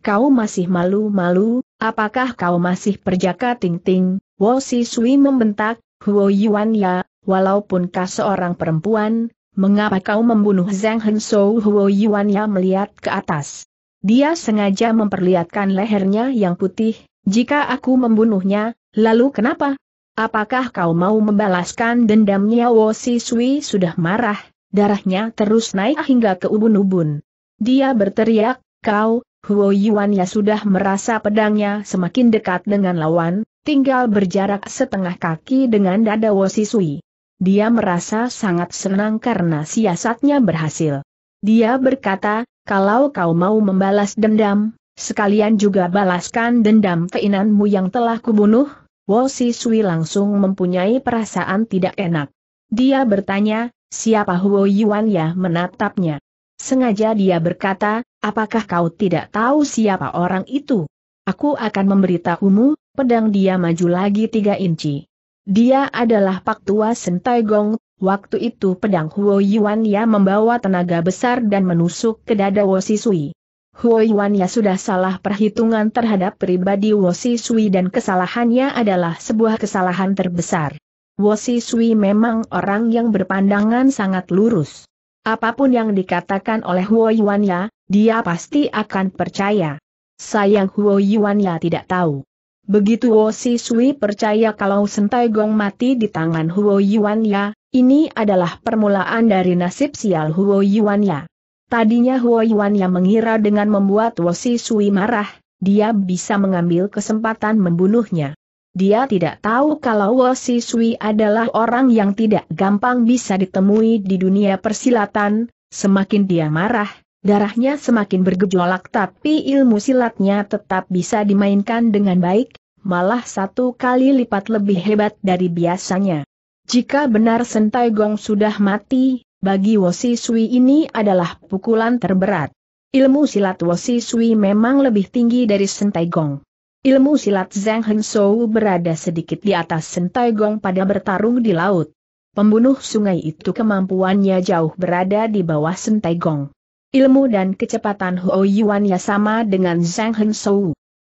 kau masih malu-malu, apakah kau masih perjaka ting-ting, Wo Si Sui membentak, Huo Yuan ya, walaupun kau seorang perempuan, mengapa kau membunuh Zhang Hen Huo Yuan ya melihat ke atas. Dia sengaja memperlihatkan lehernya yang putih, jika aku membunuhnya, lalu kenapa? Apakah kau mau membalaskan dendamnya Wo Si Sui sudah marah, darahnya terus naik hingga ke ubun-ubun. Dia berteriak, kau, Huo ya sudah merasa pedangnya semakin dekat dengan lawan, tinggal berjarak setengah kaki dengan dada Wosi Sui. Dia merasa sangat senang karena siasatnya berhasil. Dia berkata, kalau kau mau membalas dendam, sekalian juga balaskan dendam keinanmu yang telah kubunuh, Wosi Sui langsung mempunyai perasaan tidak enak. Dia bertanya, siapa Huo Yuan ya menatapnya. Sengaja dia berkata, Apakah kau tidak tahu siapa orang itu? Aku akan memberitahumu, pedang dia maju lagi tiga inci. Dia adalah Pak Tua Sentai Gong, waktu itu pedang Huo Yuan Ya membawa tenaga besar dan menusuk ke dada Wo Sui. Huo Yuan Ya sudah salah perhitungan terhadap pribadi Wo Sui dan kesalahannya adalah sebuah kesalahan terbesar. Wo Sui memang orang yang berpandangan sangat lurus. Apapun yang dikatakan oleh Huo Yuan Ya, dia pasti akan percaya. Sayang Huo Yuan ya tidak tahu. Begitu Wo Si Sui percaya kalau Sentai Gong mati di tangan Huo Yuan ya, ini adalah permulaan dari nasib sial Huo Yuan ya. Tadinya Huo Yuan yang mengira dengan membuat Si Sui marah, dia bisa mengambil kesempatan membunuhnya. Dia tidak tahu kalau Si Sui adalah orang yang tidak gampang bisa ditemui di dunia persilatan, semakin dia marah, Darahnya semakin bergejolak tapi ilmu silatnya tetap bisa dimainkan dengan baik, malah satu kali lipat lebih hebat dari biasanya. Jika benar Sentai Gong sudah mati, bagi Wosi Sui ini adalah pukulan terberat. Ilmu silat Wosi Sui memang lebih tinggi dari Sentai Gong. Ilmu silat Zhang Heng berada sedikit di atas Sentai Gong pada bertarung di laut. Pembunuh sungai itu kemampuannya jauh berada di bawah Sentai Gong. Ilmu dan kecepatan Huo Yuan ya sama dengan Zhang Hen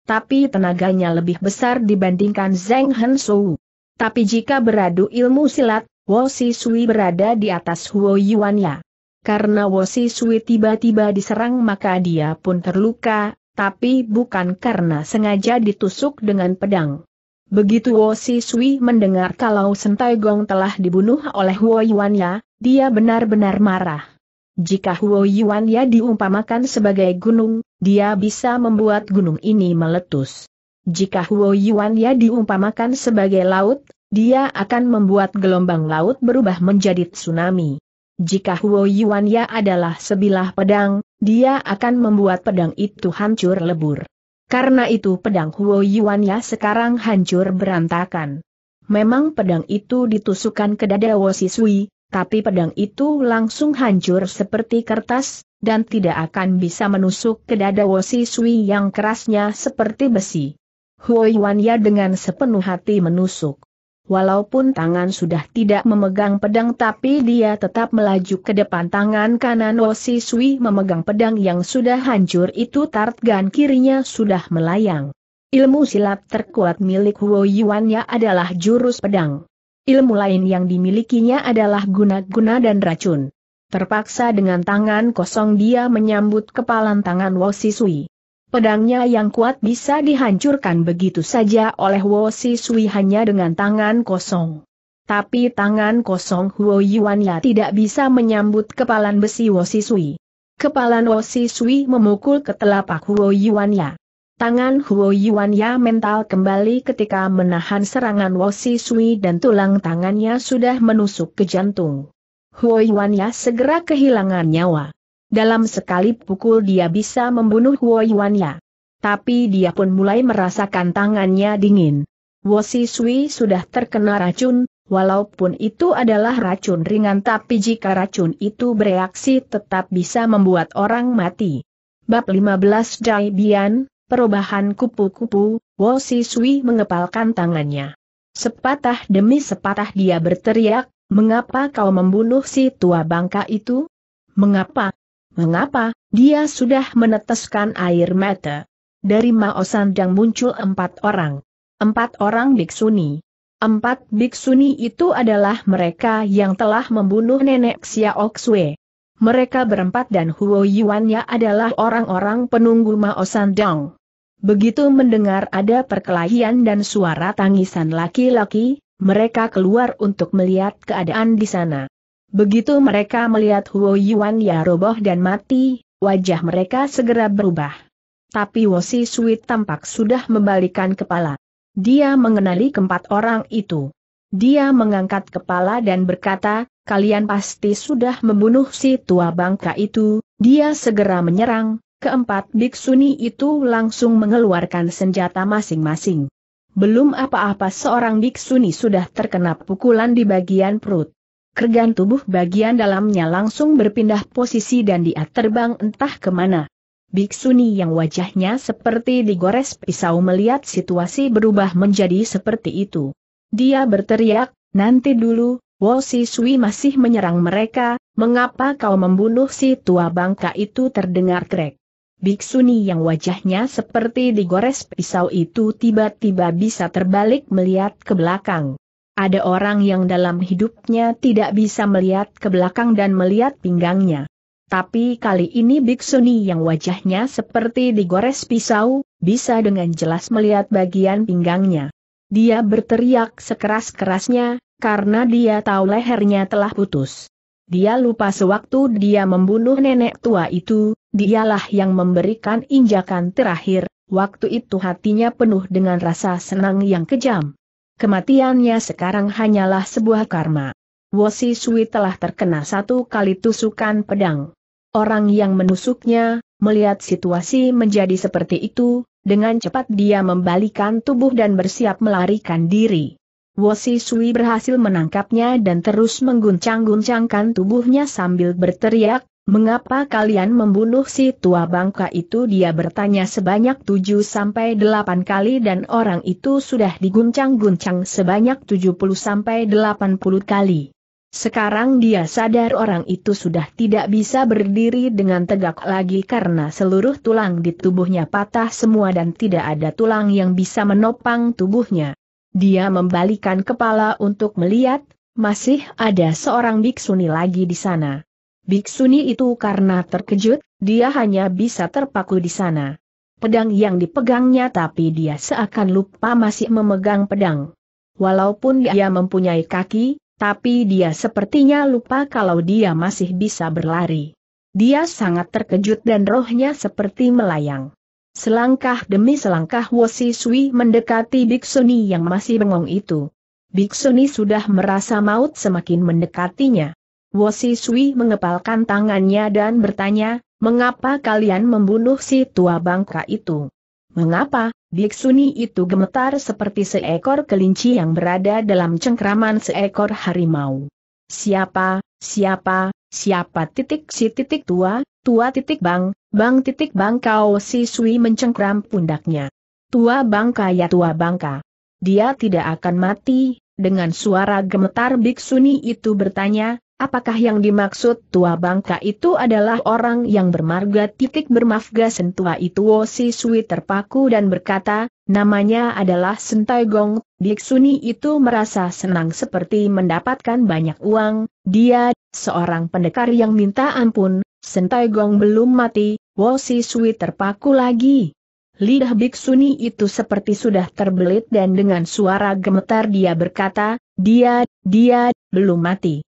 Tapi tenaganya lebih besar dibandingkan Zhang Hen Tapi jika beradu ilmu silat, Wo Si Sui berada di atas Huo Yuan ya. Karena Wo Si Sui tiba-tiba diserang maka dia pun terluka, tapi bukan karena sengaja ditusuk dengan pedang. Begitu Wo Si Sui mendengar kalau Sentai Gong telah dibunuh oleh Huo Yuan ya, dia benar-benar marah. Jika Huo Yuan ya diumpamakan sebagai gunung, dia bisa membuat gunung ini meletus. Jika Huo Yuan ya diumpamakan sebagai laut, dia akan membuat gelombang laut berubah menjadi tsunami. Jika Huo Yuan ya adalah sebilah pedang, dia akan membuat pedang itu hancur lebur. Karena itu pedang Huo Yuan ya sekarang hancur berantakan. Memang pedang itu ditusukkan ke dada Wo Sisui, tapi pedang itu langsung hancur seperti kertas, dan tidak akan bisa menusuk ke dada Wosi Sui yang kerasnya seperti besi. Huo Yuanya dengan sepenuh hati menusuk. Walaupun tangan sudah tidak memegang pedang tapi dia tetap melaju ke depan tangan kanan Wosi Sui memegang pedang yang sudah hancur itu tartgan kirinya sudah melayang. Ilmu silat terkuat milik Huo Yuanya adalah jurus pedang. Ilmu lain yang dimilikinya adalah guna-guna dan racun. Terpaksa dengan tangan kosong dia menyambut kepalan tangan Wosisui. Pedangnya yang kuat bisa dihancurkan begitu saja oleh Wosisui hanya dengan tangan kosong. Tapi tangan kosong Huo Yuanla ya tidak bisa menyambut kepalan besi Wosisui. Kepalan Wosisui memukul ke telapak Huo Yuanla. Ya. Tangan Huo Yuan Ya mental kembali ketika menahan serangan Wosi Sui dan tulang tangannya sudah menusuk ke jantung. Huo Yuan Ya segera kehilangan nyawa. Dalam sekali pukul dia bisa membunuh Huo Yuan Ya. Tapi dia pun mulai merasakan tangannya dingin. Wosi Sui sudah terkena racun, walaupun itu adalah racun ringan tapi jika racun itu bereaksi tetap bisa membuat orang mati. Bab 15 Jai Bian, Perubahan kupu-kupu, Wo Si Sui mengepalkan tangannya. Sepatah demi sepatah dia berteriak, mengapa kau membunuh si tua bangka itu? Mengapa? Mengapa? Dia sudah meneteskan air mata. Dari Mao Sandang muncul empat orang. Empat orang biksuni. Empat biksuni itu adalah mereka yang telah membunuh nenek Xiao Xue. Mereka berempat dan Huo Yuan adalah orang-orang penunggu Mao Sandang. Begitu mendengar ada perkelahian dan suara tangisan laki-laki, mereka keluar untuk melihat keadaan di sana. Begitu mereka melihat Huo Yuan Ya roboh dan mati, wajah mereka segera berubah. Tapi Wosi Sui tampak sudah membalikan kepala. Dia mengenali keempat orang itu. Dia mengangkat kepala dan berkata, kalian pasti sudah membunuh si tua bangka itu, dia segera menyerang, Keempat biksuni itu langsung mengeluarkan senjata masing-masing. Belum apa-apa seorang biksuni sudah terkena pukulan di bagian perut. Kergan tubuh bagian dalamnya langsung berpindah posisi dan dia terbang entah kemana. Biksuni yang wajahnya seperti digores pisau melihat situasi berubah menjadi seperti itu. Dia berteriak, nanti dulu, Si Sui masih menyerang mereka, mengapa kau membunuh si tua bangka itu terdengar krek. Biksuni yang wajahnya seperti digores pisau itu tiba-tiba bisa terbalik melihat ke belakang. Ada orang yang dalam hidupnya tidak bisa melihat ke belakang dan melihat pinggangnya. Tapi kali ini Biksuni yang wajahnya seperti digores pisau, bisa dengan jelas melihat bagian pinggangnya. Dia berteriak sekeras-kerasnya, karena dia tahu lehernya telah putus. Dia lupa sewaktu dia membunuh nenek tua itu, dialah yang memberikan injakan terakhir, waktu itu hatinya penuh dengan rasa senang yang kejam. Kematiannya sekarang hanyalah sebuah karma. Wosi Sui telah terkena satu kali tusukan pedang. Orang yang menusuknya, melihat situasi menjadi seperti itu, dengan cepat dia membalikan tubuh dan bersiap melarikan diri. Wosi Sui berhasil menangkapnya dan terus mengguncang-guncangkan tubuhnya sambil berteriak, Mengapa kalian membunuh si tua bangka itu dia bertanya sebanyak 7 sampai 8 kali dan orang itu sudah diguncang-guncang sebanyak 70 sampai 80 kali. Sekarang dia sadar orang itu sudah tidak bisa berdiri dengan tegak lagi karena seluruh tulang di tubuhnya patah semua dan tidak ada tulang yang bisa menopang tubuhnya. Dia membalikan kepala untuk melihat, masih ada seorang biksuni lagi di sana. Biksuni itu karena terkejut, dia hanya bisa terpaku di sana. Pedang yang dipegangnya tapi dia seakan lupa masih memegang pedang. Walaupun dia mempunyai kaki, tapi dia sepertinya lupa kalau dia masih bisa berlari. Dia sangat terkejut dan rohnya seperti melayang. Selangkah demi selangkah Wosi Sui mendekati Biksuni yang masih bengong itu. Biksuni sudah merasa maut semakin mendekatinya. Wosi Sui mengepalkan tangannya dan bertanya, mengapa kalian membunuh si tua bangka itu? Mengapa, Biksuni itu gemetar seperti seekor kelinci yang berada dalam cengkraman seekor harimau. Siapa, siapa, siapa titik si titik tua, tua titik bang, bang titik bang kau si Sui mencengkram pundaknya. Tua bangka ya tua bangka. Dia tidak akan mati, dengan suara gemetar Biksuni itu bertanya, Apakah yang dimaksud tua bangka itu adalah orang yang bermarga titik bermafga sentua itu oh, Si Sui terpaku dan berkata, namanya adalah Sentai Gong, Diksuni itu merasa senang seperti mendapatkan banyak uang, dia, seorang pendekar yang minta ampun, Sentai Gong belum mati, oh, Si Sui terpaku lagi. Lidah Biksuni itu seperti sudah terbelit dan dengan suara gemetar dia berkata, dia, dia, belum mati.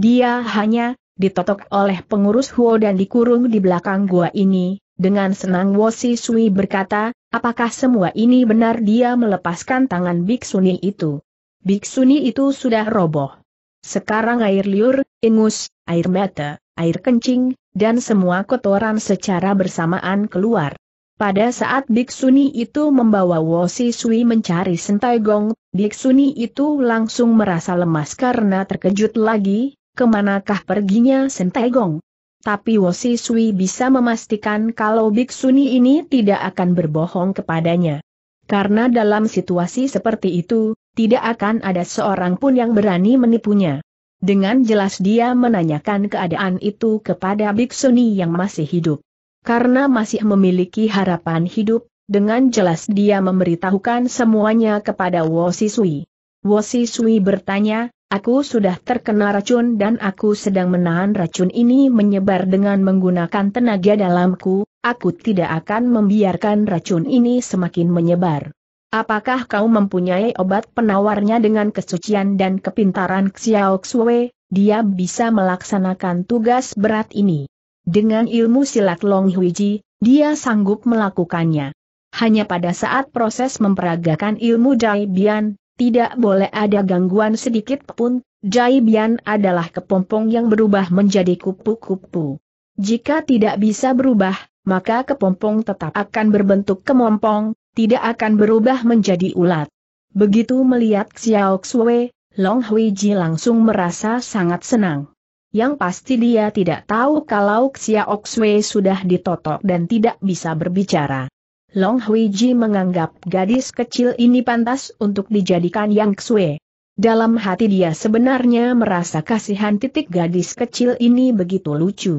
Dia hanya ditotok oleh pengurus Huo dan dikurung di belakang gua ini, dengan senang Wosi Sui berkata, apakah semua ini benar dia melepaskan tangan Biksuni itu? Biksuni itu sudah roboh. Sekarang air liur, ingus, air mata, air kencing, dan semua kotoran secara bersamaan keluar. Pada saat Biksuni itu membawa Wosi Sui mencari Sentai Gong, Biksuni itu langsung merasa lemas karena terkejut lagi, kemanakah perginya Sentegong? Tapi Wosi Sui bisa memastikan kalau Biksuni ini tidak akan berbohong kepadanya. Karena dalam situasi seperti itu, tidak akan ada seorang pun yang berani menipunya. Dengan jelas dia menanyakan keadaan itu kepada Biksuni yang masih hidup. Karena masih memiliki harapan hidup, dengan jelas dia memberitahukan semuanya kepada Wosi Sui. Wosi Sui bertanya, Aku sudah terkena racun dan aku sedang menahan racun ini menyebar dengan menggunakan tenaga dalamku, aku tidak akan membiarkan racun ini semakin menyebar. Apakah kau mempunyai obat penawarnya dengan kesucian dan kepintaran Xiao Xue, dia bisa melaksanakan tugas berat ini. Dengan ilmu silat Long Huiji, dia sanggup melakukannya. Hanya pada saat proses memperagakan ilmu Dai Bian, tidak boleh ada gangguan sedikit pun, Jai Bian adalah kepompong yang berubah menjadi kupu-kupu. Jika tidak bisa berubah, maka kepompong tetap akan berbentuk kemompong, tidak akan berubah menjadi ulat. Begitu melihat Xiao Xue, Long Hui Ji langsung merasa sangat senang. Yang pasti dia tidak tahu kalau Xiao Xue sudah ditotok dan tidak bisa berbicara. Long Hui Ji menganggap gadis kecil ini pantas untuk dijadikan Yang Xue. Dalam hati dia sebenarnya merasa kasihan titik gadis kecil ini begitu lucu.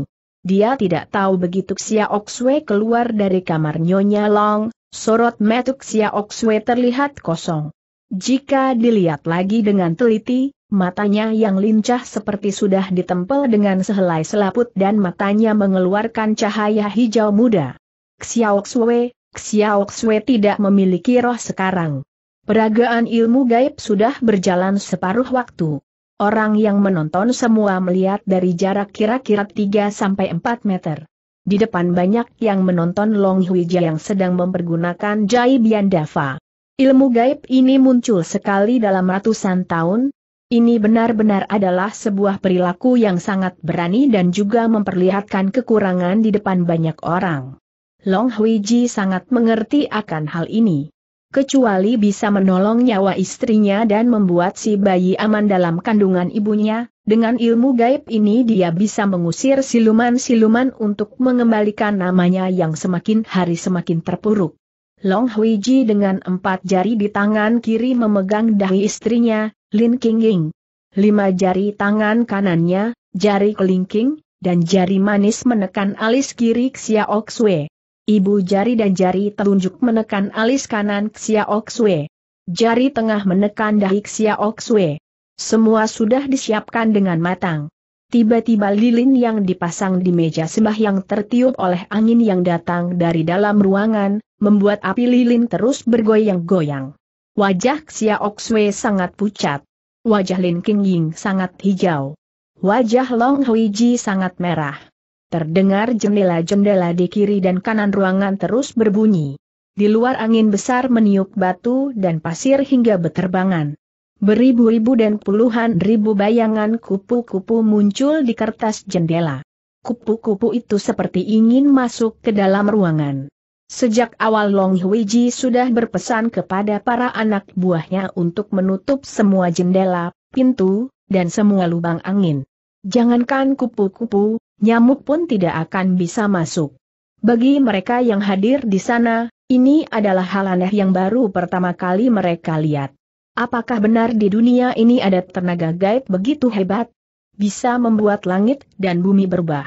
Dia tidak tahu begitu Xia Xue keluar dari kamar Nyonya Long, sorot metuk Xia terlihat kosong. Jika dilihat lagi dengan teliti, matanya yang lincah seperti sudah ditempel dengan sehelai selaput dan matanya mengeluarkan cahaya hijau muda. Xia Xue, Xiao Xue tidak memiliki roh sekarang. Peragaan ilmu gaib sudah berjalan separuh waktu. Orang yang menonton semua melihat dari jarak kira-kira 3-4 meter. Di depan banyak yang menonton Long Huija yang sedang mempergunakan Jai Bian Dava. Ilmu gaib ini muncul sekali dalam ratusan tahun. Ini benar-benar adalah sebuah perilaku yang sangat berani dan juga memperlihatkan kekurangan di depan banyak orang. Long Hui sangat mengerti akan hal ini. Kecuali bisa menolong nyawa istrinya dan membuat si bayi aman dalam kandungan ibunya, dengan ilmu gaib ini dia bisa mengusir siluman-siluman untuk mengembalikan namanya yang semakin hari semakin terpuruk. Long Hui dengan empat jari di tangan kiri memegang dahi istrinya, Lin Qingqing. Lima jari tangan kanannya, jari kelingking, dan jari manis menekan alis kiri Xiaoxue. Ibu jari dan jari telunjuk menekan alis kanan Xiaoxue, Oxwe. Jari tengah menekan dahi Xiaoxue. Oxwe. Semua sudah disiapkan dengan matang. Tiba-tiba lilin yang dipasang di meja sembah yang tertiup oleh angin yang datang dari dalam ruangan, membuat api lilin terus bergoyang-goyang. Wajah Xiaoxue Oxwe sangat pucat. Wajah Lin Qingying sangat hijau. Wajah Long Huiji sangat merah. Terdengar jendela-jendela di kiri dan kanan ruangan terus berbunyi. Di luar angin besar meniup batu dan pasir hingga beterbangan. Beribu-ribu dan puluhan ribu bayangan kupu-kupu muncul di kertas jendela. Kupu-kupu itu seperti ingin masuk ke dalam ruangan. Sejak awal Long Huiji sudah berpesan kepada para anak buahnya untuk menutup semua jendela, pintu, dan semua lubang angin. Jangankan kupu-kupu, nyamuk pun tidak akan bisa masuk. Bagi mereka yang hadir di sana, ini adalah hal aneh yang baru pertama kali mereka lihat. Apakah benar di dunia ini ada tenaga gaib begitu hebat? Bisa membuat langit dan bumi berubah.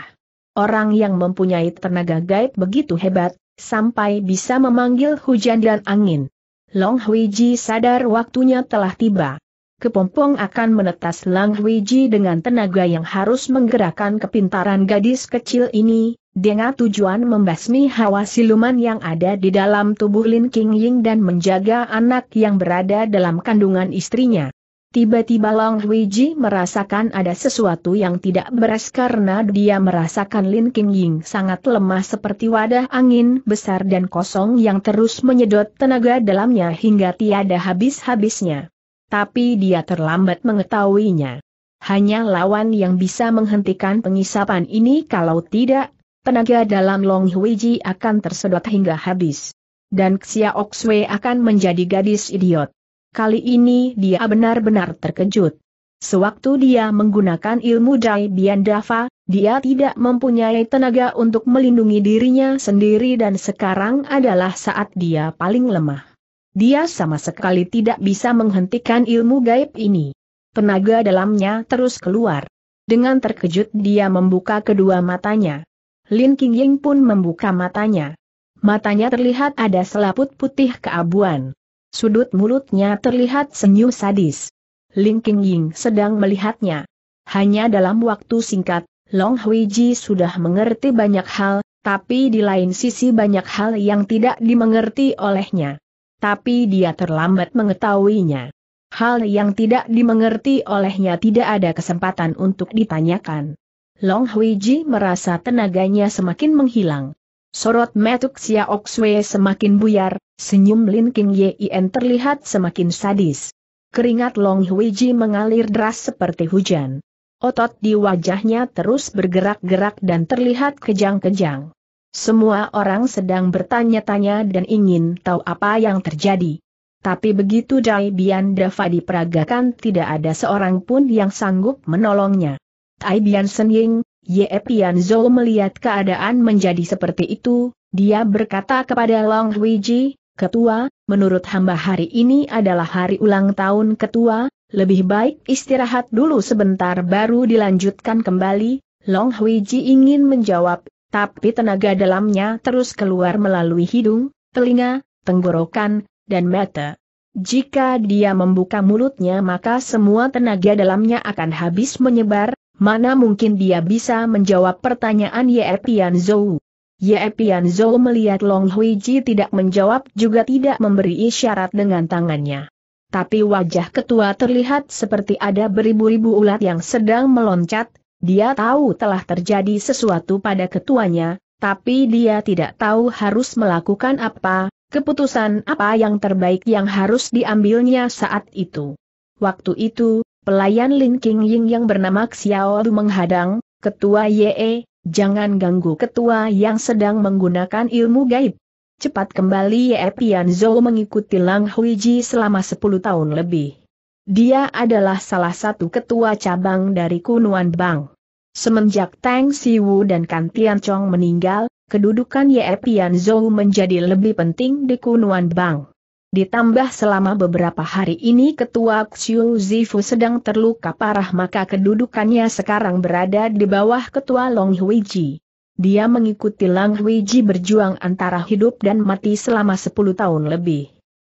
Orang yang mempunyai tenaga gaib begitu hebat, sampai bisa memanggil hujan dan angin. Long Hui Ji sadar waktunya telah tiba kepompong akan menetas Lang Weiji dengan tenaga yang harus menggerakkan kepintaran gadis kecil ini, dengan tujuan membasmi hawa siluman yang ada di dalam tubuh Lin King Ying dan menjaga anak yang berada dalam kandungan istrinya. Tiba-tiba Lang Weiji merasakan ada sesuatu yang tidak beres karena dia merasakan Lin King Ying sangat lemah seperti wadah angin besar dan kosong yang terus menyedot tenaga dalamnya hingga tiada habis-habisnya tapi dia terlambat mengetahuinya. Hanya lawan yang bisa menghentikan pengisapan ini kalau tidak, tenaga dalam Long Huiji akan tersedot hingga habis. Dan Xia Oxwe akan menjadi gadis idiot. Kali ini dia benar-benar terkejut. Sewaktu dia menggunakan ilmu Dai Bian Dava, dia tidak mempunyai tenaga untuk melindungi dirinya sendiri dan sekarang adalah saat dia paling lemah. Dia sama sekali tidak bisa menghentikan ilmu gaib ini. Penaga dalamnya terus keluar. Dengan terkejut dia membuka kedua matanya. Lin Qingying pun membuka matanya. Matanya terlihat ada selaput putih keabuan. Sudut mulutnya terlihat senyum sadis. Lin Qingying sedang melihatnya. Hanya dalam waktu singkat, Long Huiji sudah mengerti banyak hal, tapi di lain sisi banyak hal yang tidak dimengerti olehnya tapi dia terlambat mengetahuinya. Hal yang tidak dimengerti olehnya tidak ada kesempatan untuk ditanyakan. Long Huiji merasa tenaganya semakin menghilang. Sorot metuk Xia Oxue semakin buyar, senyum Lin King Yien terlihat semakin sadis. Keringat Long Huiji mengalir deras seperti hujan. Otot di wajahnya terus bergerak-gerak dan terlihat kejang-kejang. Semua orang sedang bertanya-tanya dan ingin tahu apa yang terjadi. Tapi begitu Dai Bian Dava diperagakan tidak ada seorang pun yang sanggup menolongnya. Tai Bian Senying, Ye Pian Zhou melihat keadaan menjadi seperti itu, dia berkata kepada Long Huiji, Ketua, menurut hamba hari ini adalah hari ulang tahun ketua, lebih baik istirahat dulu sebentar baru dilanjutkan kembali. Long Huiji ingin menjawab tapi tenaga dalamnya terus keluar melalui hidung, telinga, tenggorokan, dan mata. Jika dia membuka mulutnya maka semua tenaga dalamnya akan habis menyebar, mana mungkin dia bisa menjawab pertanyaan Ye Pian Zhou. Ye Pian Zhou melihat Long Hui Ji tidak menjawab juga tidak memberi isyarat dengan tangannya. Tapi wajah ketua terlihat seperti ada beribu-ribu ulat yang sedang meloncat, dia tahu telah terjadi sesuatu pada ketuanya, tapi dia tidak tahu harus melakukan apa, keputusan apa yang terbaik yang harus diambilnya saat itu. Waktu itu, pelayan Lin King Ying yang bernama Xiao Lu menghadang, Ketua Ye, jangan ganggu ketua yang sedang menggunakan ilmu gaib. Cepat kembali Ye Pian Zhou mengikuti Lang Huiji selama 10 tahun lebih. Dia adalah salah satu ketua cabang dari Kunuan Bang. Semenjak Tang Siwu dan Kan Tian Chong meninggal, kedudukan Ye Pian Zhou menjadi lebih penting di Kunuan Bang. Ditambah selama beberapa hari ini ketua Xiu Zifu sedang terluka parah maka kedudukannya sekarang berada di bawah ketua Long Huiji. Dia mengikuti Lang Huiji berjuang antara hidup dan mati selama 10 tahun lebih.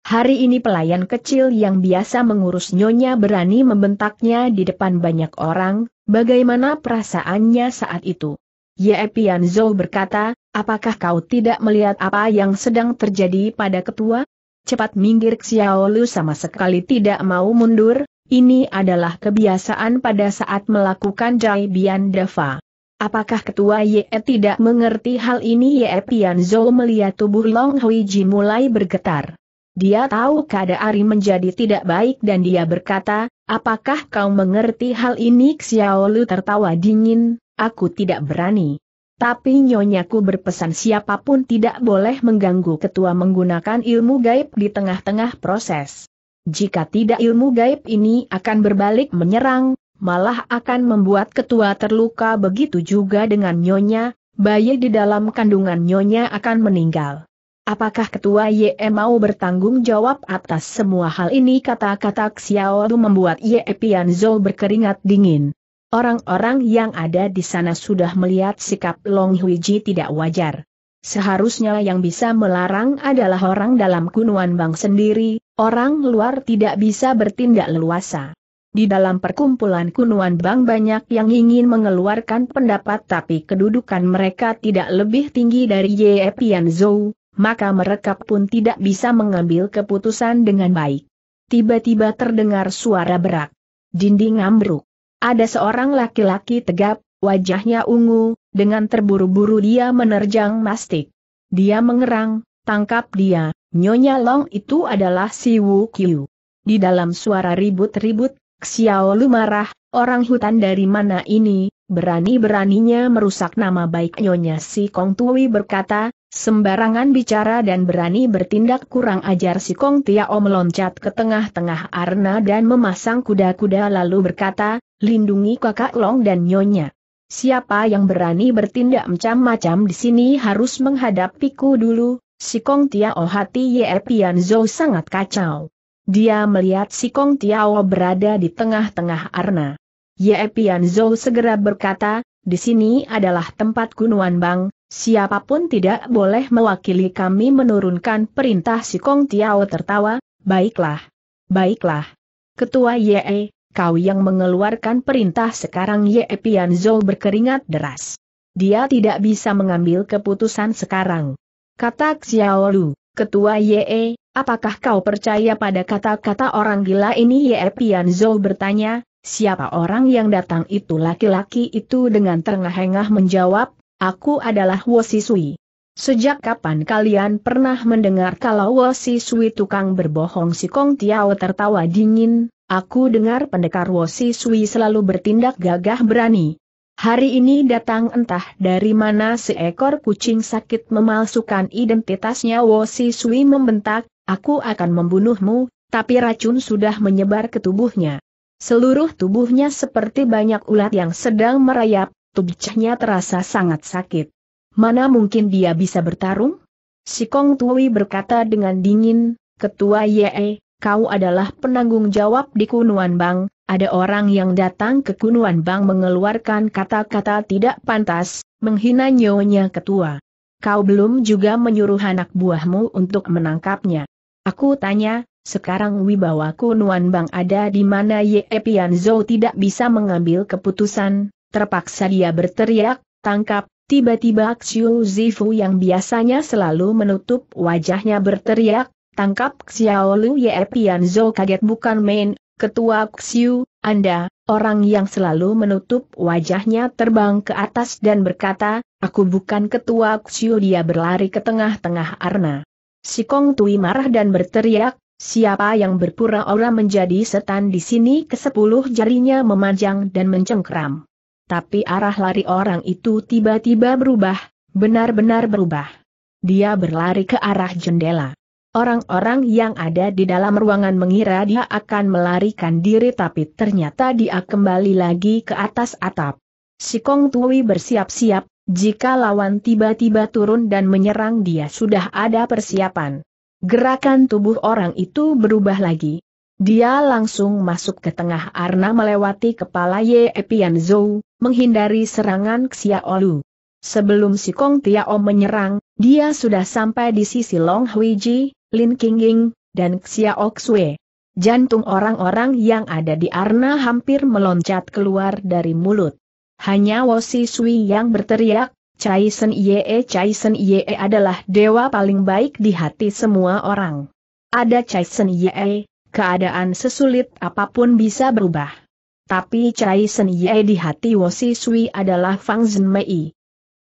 Hari ini pelayan kecil yang biasa mengurus nyonya berani membentaknya di depan banyak orang, bagaimana perasaannya saat itu? Ye Pianzo berkata, apakah kau tidak melihat apa yang sedang terjadi pada ketua? Cepat minggir Xiaolu sama sekali tidak mau mundur, ini adalah kebiasaan pada saat melakukan Jai Bian dafa. Apakah ketua Ye tidak mengerti hal ini Ye Pianzo melihat tubuh Long Hui Ji mulai bergetar. Dia tahu keadaan Ari menjadi tidak baik dan dia berkata, apakah kau mengerti hal ini Xiao Lu tertawa dingin, aku tidak berani. Tapi nyonyaku berpesan siapapun tidak boleh mengganggu ketua menggunakan ilmu gaib di tengah-tengah proses. Jika tidak ilmu gaib ini akan berbalik menyerang, malah akan membuat ketua terluka begitu juga dengan nyonya, bayi di dalam kandungan nyonya akan meninggal. Apakah Ketua Ye mau bertanggung jawab atas semua hal ini? Kata-kata Xiao membuat Ye Pianzo berkeringat dingin. Orang-orang yang ada di sana sudah melihat sikap Long Huiji tidak wajar. Seharusnya yang bisa melarang adalah orang dalam kunuan bang sendiri, orang luar tidak bisa bertindak leluasa. Di dalam perkumpulan kunuan bang banyak yang ingin mengeluarkan pendapat tapi kedudukan mereka tidak lebih tinggi dari Ye Pianzo, maka mereka pun tidak bisa mengambil keputusan dengan baik. Tiba-tiba terdengar suara berak. Dinding ambruk. Ada seorang laki-laki tegap, wajahnya ungu, dengan terburu-buru dia menerjang mastik. Dia mengerang, tangkap dia, Nyonya Long itu adalah si Wu Qiu. Di dalam suara ribut-ribut, Xiao Lu marah, orang hutan dari mana ini, berani-beraninya merusak nama baik Nyonya Si Kong Tui berkata, Sembarangan bicara dan berani bertindak kurang ajar si Kong Tiao meloncat ke tengah-tengah arna dan memasang kuda-kuda lalu berkata, lindungi kakak Long dan Nyonya. Siapa yang berani bertindak macam-macam di sini harus menghadapiku dulu, si Kong Tiao hati Ye Pian Zhou sangat kacau. Dia melihat si Kong Tiao berada di tengah-tengah arna. Ye Pian Zhou segera berkata, di sini adalah tempat kunuan bang, Siapapun tidak boleh mewakili kami menurunkan perintah si Kong Tiao tertawa, baiklah. Baiklah. Ketua Ye, kau yang mengeluarkan perintah sekarang Ye Pianzo berkeringat deras. Dia tidak bisa mengambil keputusan sekarang. Kata Xiao Lu, Ketua Ye, apakah kau percaya pada kata-kata orang gila ini Ye Pianzo bertanya, siapa orang yang datang itu laki-laki itu dengan terengah-engah menjawab, Aku adalah Wosi Sui. Sejak kapan kalian pernah mendengar kalau Wosi Sui tukang berbohong si Kong Tiao tertawa dingin, aku dengar pendekar Wosi Sui selalu bertindak gagah berani. Hari ini datang entah dari mana seekor kucing sakit memalsukan identitasnya Wosi Sui membentak, aku akan membunuhmu, tapi racun sudah menyebar ke tubuhnya. Seluruh tubuhnya seperti banyak ulat yang sedang merayap, tubuhnya terasa sangat sakit. Mana mungkin dia bisa bertarung? Si Kong Tui berkata dengan dingin, Ketua Ye, kau adalah penanggung jawab di Kunuan Bang, ada orang yang datang ke Kunuan Bang mengeluarkan kata-kata tidak pantas, menghina nyonya ketua. Kau belum juga menyuruh anak buahmu untuk menangkapnya. Aku tanya, sekarang wibawa Kunuan Bang ada di mana Ye Pianzo tidak bisa mengambil keputusan, Terpaksa dia berteriak, tangkap, tiba-tiba Xiu Zifu yang biasanya selalu menutup wajahnya berteriak, tangkap Xiao Lu Ye Pianzo kaget bukan main, ketua Xiu, Anda, orang yang selalu menutup wajahnya terbang ke atas dan berkata, aku bukan ketua Xiu dia berlari ke tengah-tengah arna. Si Kong Tui marah dan berteriak, Siapa yang berpura-pura menjadi setan di sini ke sepuluh jarinya memanjang dan mencengkram tapi arah lari orang itu tiba-tiba berubah, benar-benar berubah. Dia berlari ke arah jendela. Orang-orang yang ada di dalam ruangan mengira dia akan melarikan diri tapi ternyata dia kembali lagi ke atas atap. Si Kong Tui bersiap-siap, jika lawan tiba-tiba turun dan menyerang dia sudah ada persiapan. Gerakan tubuh orang itu berubah lagi, dia langsung masuk ke tengah arna melewati kepala Ye Epian Zhou, menghindari serangan Xiaolu. Sebelum si Kong Tiao menyerang, dia sudah sampai di sisi Long Hui Ji, Lin King Ying, dan Xiao Xue. Jantung orang-orang yang ada di arna hampir meloncat keluar dari mulut. Hanya Wosi Sui yang berteriak, Chai Sen Yee Chai Sen Yee adalah dewa paling baik di hati semua orang. Ada Chai Sen Yee, keadaan sesulit apapun bisa berubah. Tapi Cai Sen Ye di hati Wosi Sui adalah Fang Zhen Mei.